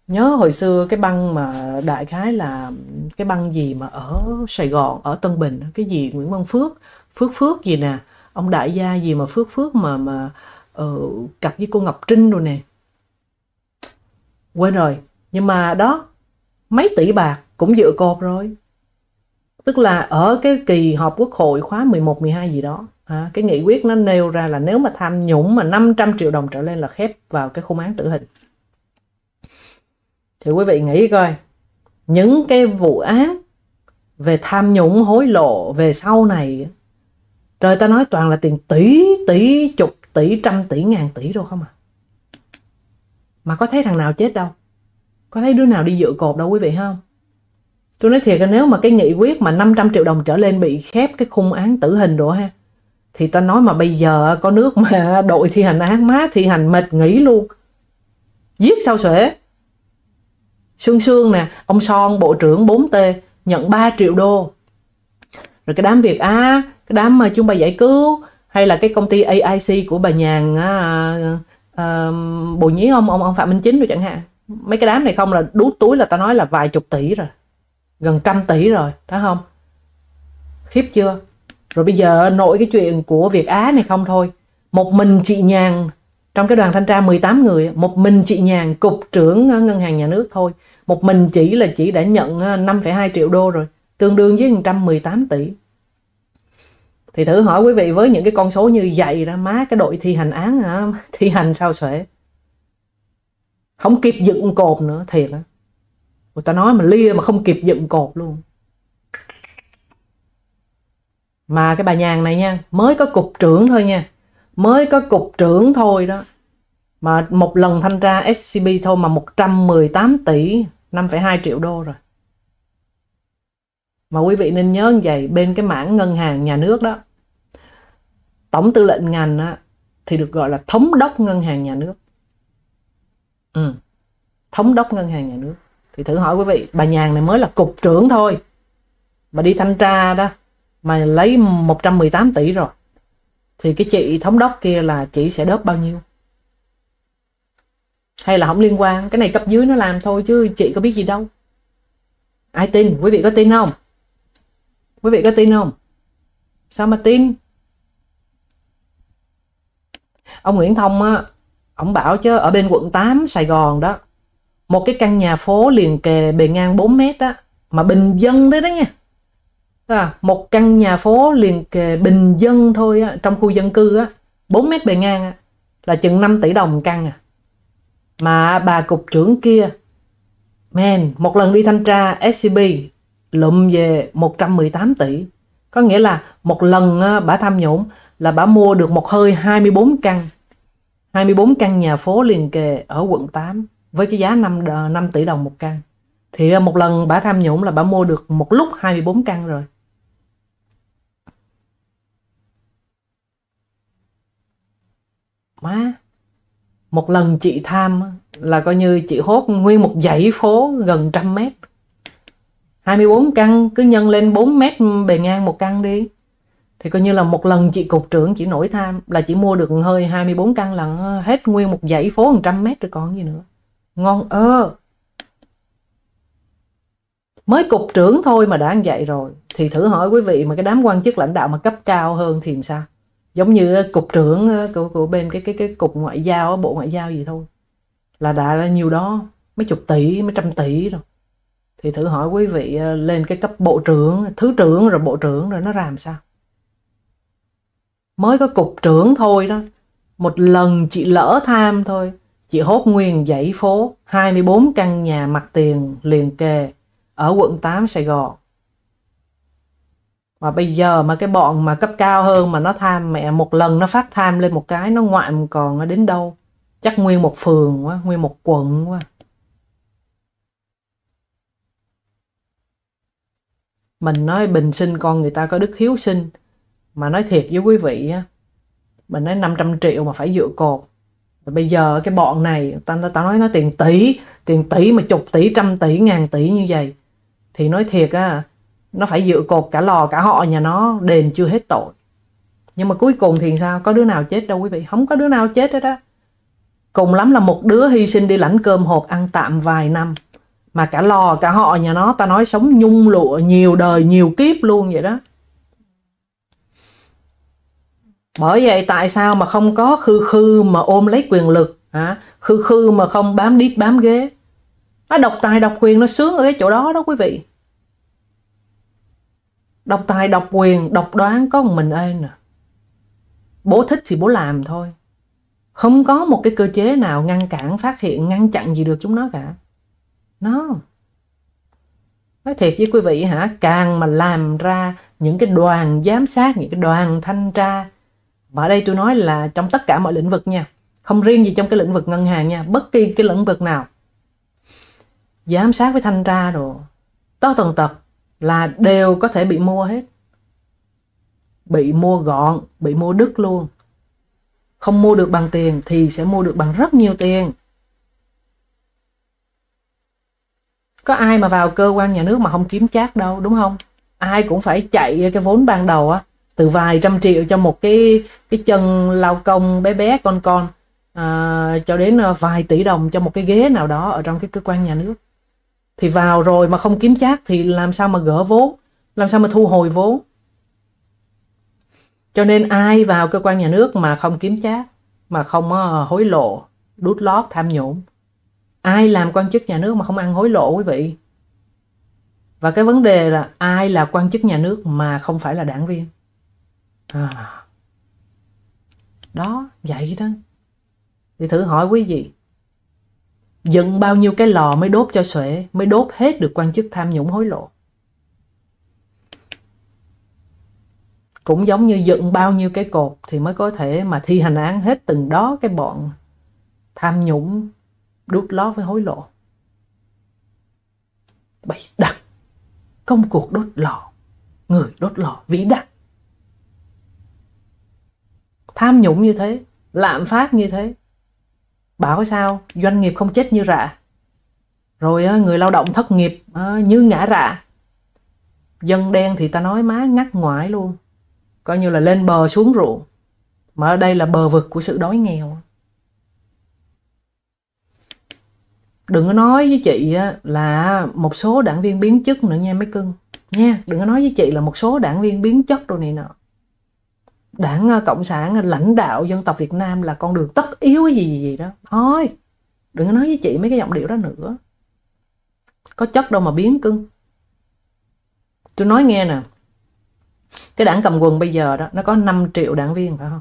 A: nhớ hồi xưa cái băng mà đại khái là cái băng gì mà ở Sài Gòn ở Tân Bình cái gì Nguyễn Văn Phước Phước Phước gì nè ông đại gia gì mà Phước Phước mà mà Ờ, cặp với cô Ngọc Trinh rồi nè quên rồi nhưng mà đó mấy tỷ bạc cũng dựa cột rồi tức là ở cái kỳ họp quốc hội khóa 11 12 gì đó à, cái nghị quyết nó nêu ra là nếu mà tham nhũng mà 500 triệu đồng trở lên là khép vào cái khung án tử hình thì quý vị nghĩ coi những cái vụ án về tham nhũng hối lộ về sau này trời ta nói toàn là tiền tỷ tỷ chục tỷ trăm tỷ ngàn tỷ đâu không à mà có thấy thằng nào chết đâu có thấy đứa nào đi dựa cột đâu quý vị không tôi nói thiệt là nếu mà cái nghị quyết mà 500 triệu đồng trở lên bị khép cái khung án tử hình rồi ha thì ta nói mà bây giờ có nước mà đội thi hành án má thi hành mệt nghỉ luôn giết sao xuể Sương Sương nè, ông Son bộ trưởng 4T nhận 3 triệu đô. Rồi cái đám Việt Á, cái đám mà chúng bà giải cứu, hay là cái công ty AIC của bà Nhàn à, à, Bùi Nhí ông ông ông Phạm Minh Chính rồi chẳng hạn mấy cái đám này không là đút túi là tao nói là vài chục tỷ rồi gần trăm tỷ rồi phải không khiếp chưa rồi bây giờ nội cái chuyện của Việt Á này không thôi một mình chị Nhàn trong cái đoàn thanh tra 18 người một mình chị Nhàn cục trưởng à, ngân hàng nhà nước thôi một mình chỉ là chỉ đã nhận 5,2 à, triệu đô rồi tương đương với 118 tỷ thì thử hỏi quý vị với những cái con số như vậy đó má cái đội thi hành án hả thi hành sao xuể không kịp dựng cột nữa thiệt á người ta nói mà lia mà không kịp dựng cột luôn mà cái bà nhàn này nha mới có cục trưởng thôi nha mới có cục trưởng thôi đó mà một lần thanh tra SCB thôi mà 118 tỷ 5,2 triệu đô rồi và quý vị nên nhớ như vậy bên cái mảng ngân hàng nhà nước đó tổng tư lệnh ngành á, thì được gọi là thống đốc ngân hàng nhà nước ừ. thống đốc ngân hàng nhà nước thì thử hỏi quý vị bà nhàn này mới là cục trưởng thôi mà đi thanh tra đó mà lấy 118 tỷ rồi thì cái chị thống đốc kia là chị sẽ đớp bao nhiêu hay là không liên quan cái này cấp dưới nó làm thôi chứ chị có biết gì đâu ai tin quý vị có tin không quý vị có tin không sao mà tin ông Nguyễn Thông á ông bảo chứ ở bên quận 8 Sài Gòn đó một cái căn nhà phố liền kề bề ngang 4 mét đó mà bình dân đấy đó nha à, một căn nhà phố liền kề bình dân thôi á, trong khu dân cư á 4 mét bề ngang á, là chừng 5 tỷ đồng căn à mà bà cục trưởng kia men một lần đi thanh tra SCB lụm về 118 tỷ. Có nghĩa là một lần bà tham nhũng là bà mua được một hơi 24 căn. 24 căn nhà phố liền kề ở quận 8 với cái giá 5, 5 à, tỷ đồng một căn. Thì à, một lần bà tham nhũng là bà mua được một lúc 24 căn rồi. Má, một lần chị tham là coi như chị hốt nguyên một dãy phố gần trăm mét 24 căn cứ nhân lên 4 mét bề ngang một căn đi thì coi như là một lần chị cục trưởng chỉ nổi tham là chỉ mua được hơi 24 căn là hết nguyên một dãy phố 100 mét rồi còn gì nữa ngon ơ mới cục trưởng thôi mà đã như vậy rồi thì thử hỏi quý vị mà cái đám quan chức lãnh đạo mà cấp cao hơn thì sao giống như cục trưởng ờ, của, của bên cái cái cái cục ngoại giao bộ ngoại giao gì thôi là đã là nhiều đó mấy chục tỷ mấy trăm tỷ rồi thì thử hỏi quý vị ờ, lên cái cấp bộ trưởng thứ trưởng rồi bộ trưởng rồi nó làm sao mới có cục trưởng thôi đó một lần chị lỡ tham thôi chị hốt nguyên dãy phố 24 căn nhà mặt tiền liền kề ở quận 8 Sài Gòn mà bây giờ mà cái bọn mà cấp cao hơn mà nó tham mẹ một lần nó phát tham lên một cái nó ngoại còn đến đâu chắc nguyên một phường quá nguyên một quận quá mình nói bình sinh con người ta có đức hiếu sinh mà nói thiệt với quý vị á mình nói 500 triệu mà phải dựa cột và bây giờ cái bọn này ta, ta, ta nói nó tiền tỷ tiền tỷ mà chục tỷ trăm tỷ ngàn tỷ như vậy thì nói thiệt á nó phải dựa cột cả lò cả họ nhà nó đền chưa hết tội nhưng mà cuối cùng thì sao có đứa nào chết đâu quý vị không có đứa nào chết hết đó cùng lắm là một đứa hy sinh đi lãnh cơm hộp ăn tạm vài năm mà cả lò cả họ nhà nó ta nói sống nhung lụa nhiều đời nhiều kiếp luôn vậy đó bởi vậy tại sao mà không có khư khư mà ôm lấy quyền lực hả khư khư mà không bám đít bám ghế nó độc tài độc quyền nó sướng ở cái chỗ đó đó quý vị độc tài độc quyền độc đoán có một mình ên nè à. bố thích thì bố làm thôi không có một cái cơ chế nào ngăn cản phát hiện ngăn chặn gì được chúng nó cả nó nói thiệt với quý vị hả càng mà làm ra những cái đoàn giám sát những cái đoàn thanh tra và ở đây tôi nói là trong tất cả mọi lĩnh vực nha không riêng gì trong cái lĩnh vực ngân hàng nha bất kỳ cái lĩnh vực nào giám sát với thanh tra rồi to tần tật là đều có thể bị mua hết bị mua gọn bị mua đứt luôn không mua được bằng tiền thì sẽ mua được bằng rất nhiều tiền có ai mà vào cơ quan nhà nước mà không kiếm chác đâu đúng không ai cũng phải chạy cái vốn ban đầu á từ vài trăm triệu cho một cái cái chân lao công bé bé con con à, cho đến à, vài tỷ đồng cho một cái ghế nào đó ở trong cái cơ quan nhà nước thì vào rồi mà không kiếm chác thì làm sao mà gỡ vốn làm sao mà thu hồi vốn cho nên ai vào cơ quan nhà nước mà không kiếm chác mà không à, hối lộ đút lót tham nhũng ai làm quan chức nhà nước mà không ăn hối lộ quý vị và cái vấn đề là ai là quan chức nhà nước mà không phải là đảng viên à. đó vậy đó thì thử hỏi quý vị dựng bao nhiêu cái lò mới đốt cho xuể mới đốt hết được quan chức tham nhũng hối lộ cũng giống như dựng bao nhiêu cái cột thì mới có thể mà thi hành án hết từng đó cái bọn tham nhũng đốt ló với hối lộ bảy đặc công cuộc đốt lò người đốt lò vĩ đại tham nhũng như thế lạm phát như thế bảo sao doanh nghiệp không chết như rạ rồi người lao động thất nghiệp như ngã rạ dân đen thì ta nói má ngắt ngoại luôn coi như là lên bờ xuống ruộng mà ở đây là bờ vực của sự đói nghèo đừng có nói với chị là một số đảng viên biến chất nữa nha mấy cưng nha đừng có nói với chị là một số đảng viên biến chất rồi này nọ đảng à, cộng sản à, lãnh đạo dân tộc việt nam là con đường tất yếu cái gì gì, gì đó thôi đừng có nói với chị mấy cái giọng điệu đó nữa có chất đâu mà biến cưng tôi nói nghe nè cái đảng cầm quần bây giờ đó nó có 5 triệu đảng viên phải không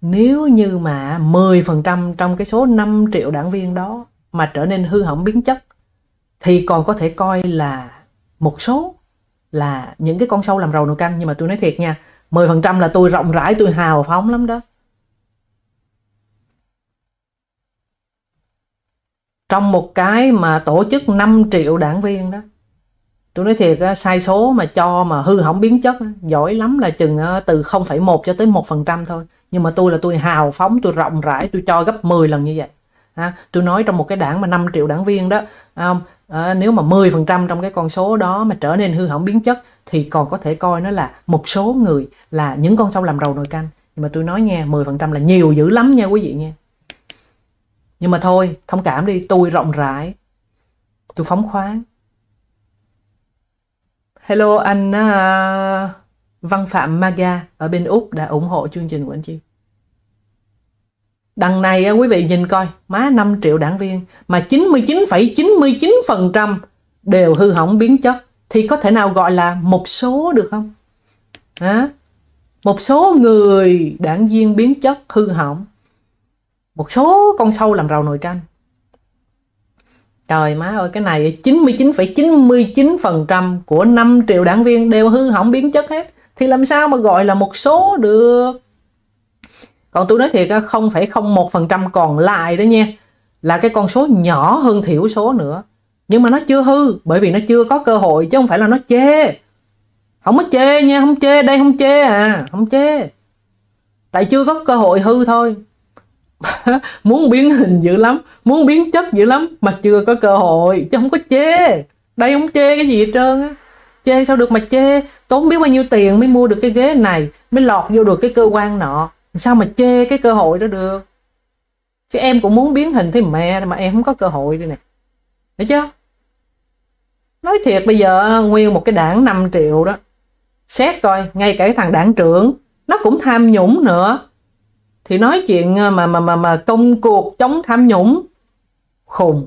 A: nếu như mà 10% trong cái số 5 triệu đảng viên đó mà trở nên hư hỏng biến chất thì còn có thể coi là một số là những cái con sâu làm rầu nồi canh nhưng mà tôi nói thiệt nha 10% là tôi rộng rãi tôi hào phóng lắm đó trong một cái mà tổ chức 5 triệu đảng viên đó tôi nói thiệt sai số mà cho mà hư hỏng biến chất giỏi lắm là chừng từ 0,1 cho tới 1% thôi nhưng mà tôi là tôi hào phóng tôi rộng rãi tôi cho gấp 10 lần như vậy à, tôi nói trong một cái đảng mà 5 triệu đảng viên đó không à, nếu mà 10% trong cái con số đó mà trở nên hư hỏng biến chất thì còn có thể coi nó là một số người là những con sông làm rầu nồi canh nhưng mà tôi nói nha 10% là nhiều dữ lắm nha quý vị nha nhưng mà thôi thông cảm đi tôi rộng rãi tôi phóng khoáng hello anh uh, Văn Phạm Maga ở bên Úc đã ủng hộ chương trình của anh chị Đằng này quý vị nhìn coi, má 5 triệu đảng viên mà 99,99% ,99 đều hư hỏng biến chất thì có thể nào gọi là một số được không? À, một số người đảng viên biến chất hư hỏng. Một số con sâu làm rầu nồi canh. Trời má ơi, cái này 99,99% ,99 của 5 triệu đảng viên đều hư hỏng biến chất hết. Thì làm sao mà gọi là một số được? còn tôi nói thiệt 0,01% còn lại đó nha là cái con số nhỏ hơn thiểu số nữa nhưng mà nó chưa hư bởi vì nó chưa có cơ hội chứ không phải là nó chê không có chê nha không chê đây không chê à không chê tại chưa có cơ hội hư thôi muốn biến hình dữ lắm muốn biến chất dữ lắm mà chưa có cơ hội chứ không có chê đây không chê cái gì hết trơn á chê sao được mà chê tốn biết bao nhiêu tiền mới mua được cái ghế này mới lọt vô được cái cơ quan nọ sao mà chê cái cơ hội đó được chứ em cũng muốn biến hình thấy mẹ mà em không có cơ hội đây nè hiểu chưa nói thiệt bây giờ nguyên một cái đảng 5 triệu đó xét coi ngay cả cái thằng đảng trưởng nó cũng tham nhũng nữa thì nói chuyện ờ, mà mà mà mà công cuộc chống tham nhũng khùng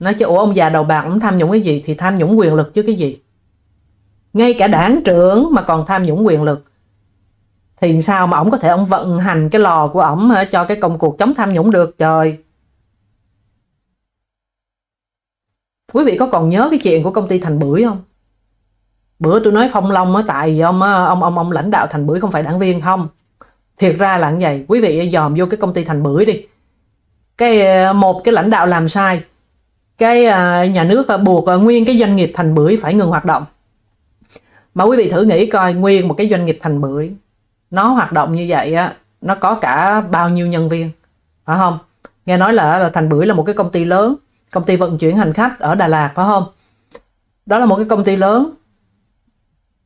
A: nói chứ ủa ông già đầu bạc cũng tham nhũng cái gì thì tham nhũng quyền lực chứ cái gì ngay cả đảng trưởng mà còn tham nhũng quyền lực thì sao mà ổng có thể ổng vận hành cái lò của ổng cho cái công cuộc chống tham nhũng được trời quý vị có còn nhớ cái chuyện của công ty thành bưởi không bữa tôi nói phong long á tại ông ông ông ông lãnh đạo thành bưởi không phải đảng viên không thiệt ra là như vậy quý vị dòm vô cái công ty thành bưởi đi cái một cái lãnh đạo làm sai cái à, nhà nước à, buộc à, nguyên cái doanh nghiệp thành bưởi phải ngừng hoạt động mà quý vị thử nghĩ coi nguyên một cái doanh nghiệp thành bưởi nó hoạt động như vậy á nó có cả bao nhiêu nhân viên phải không nghe nói là, là thành bưởi là một cái công ty lớn công ty vận chuyển hành khách ở đà lạt phải không đó là một cái công ty lớn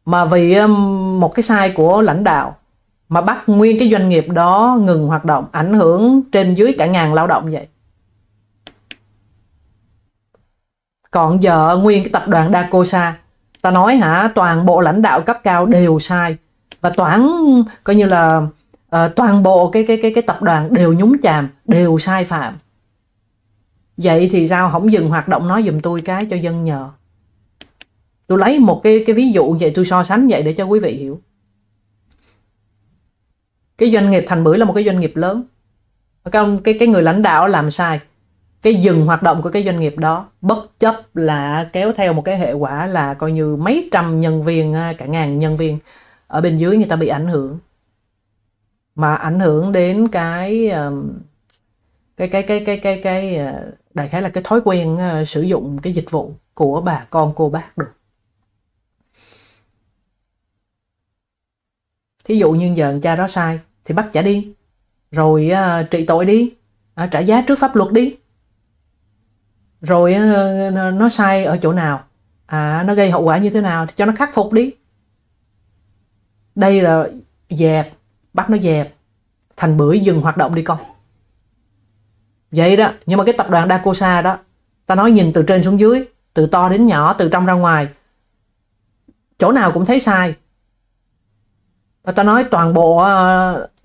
A: mà vì um, một cái sai của lãnh đạo mà bắt nguyên cái doanh nghiệp đó ngừng hoạt động ảnh hưởng trên dưới cả ngàn lao động vậy còn giờ nguyên cái tập đoàn Dacosa ta nói hả toàn bộ lãnh đạo cấp cao đều sai và toán coi như là uh, toàn bộ cái cái cái cái tập đoàn đều nhúng chàm đều sai phạm vậy thì sao không dừng hoạt động nói giùm tôi cái cho dân nhờ tôi lấy một cái cái ví dụ vậy tôi so sánh vậy để cho quý vị hiểu cái doanh nghiệp thành bưởi là một cái doanh nghiệp lớn cái cái người lãnh đạo làm sai cái dừng hoạt động của cái doanh nghiệp đó bất chấp là kéo theo một cái hệ quả là coi như mấy trăm nhân viên ờ, cả ngàn nhân viên ở bên dưới người ta bị ảnh hưởng mà ảnh hưởng đến cái cái cái cái cái cái cái ờ, đại khái là cái thói quen ờ, sử dụng cái dịch vụ của bà con cô bác được thí dụ như giờ cha đó sai thì bắt trả đi rồi ờ, trị tội đi trả giá trước pháp luật đi rồi nó sai ở chỗ nào à, nó gây hậu quả như thế nào thì cho nó khắc phục đi đây là dẹp bắt nó dẹp thành bưởi dừng hoạt động đi con vậy đó nhưng mà cái tập đoàn Dakosa đó ta nói nhìn từ trên xuống dưới từ to đến nhỏ từ trong ra ngoài chỗ nào cũng thấy sai và ta nói toàn bộ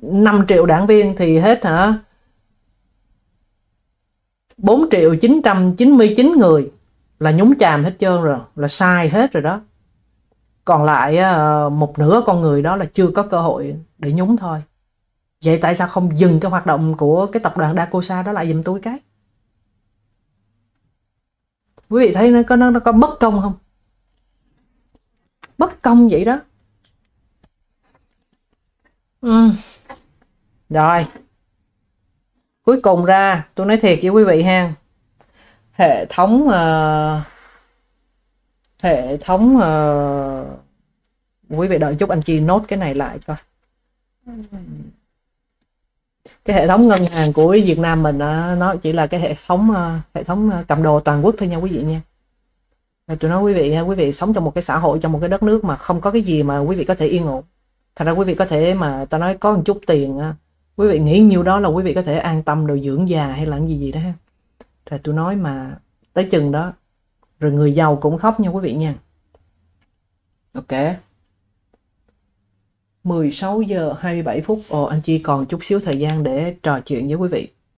A: 5 ờ, triệu đảng viên thì hết hả 4 triệu 999 người là nhúng chàm hết trơn rồi là sai hết rồi đó còn lại ờ, một nửa con người đó là chưa có cơ hội để nhúng thôi vậy tại sao không dừng cái hoạt động của cái tập đoàn Dakosa đó lại giùm tôi cái quý vị thấy nó có nó, nó có bất công không bất công vậy đó ừ. rồi cuối cùng ra tôi nói thiệt với quý vị ha hệ thống uh, hệ thống uh, quý vị đợi chút anh chị nốt cái này lại coi ừ. cái hệ thống ngân hàng của Việt Nam mình uh, nó chỉ là cái hệ thống uh, hệ thống ờ, cầm đồ toàn quốc thôi nha quý vị nha tôi nói quý vị nha quý vị sống trong một cái xã hội trong một cái đất nước mà không có cái gì mà quý vị có thể yên ổn thành ra quý vị có thể mà ta nói có một chút tiền uh, quý vị nghĩ nhiêu đó là quý vị có thể an tâm rồi dưỡng già hay là cái gì gì đó ha tôi nói mà tới chừng đó rồi người giàu cũng khóc nha quý vị nha ok 16 giờ 27 phút Ồ anh chi còn chút xíu thời gian để trò chuyện với quý vị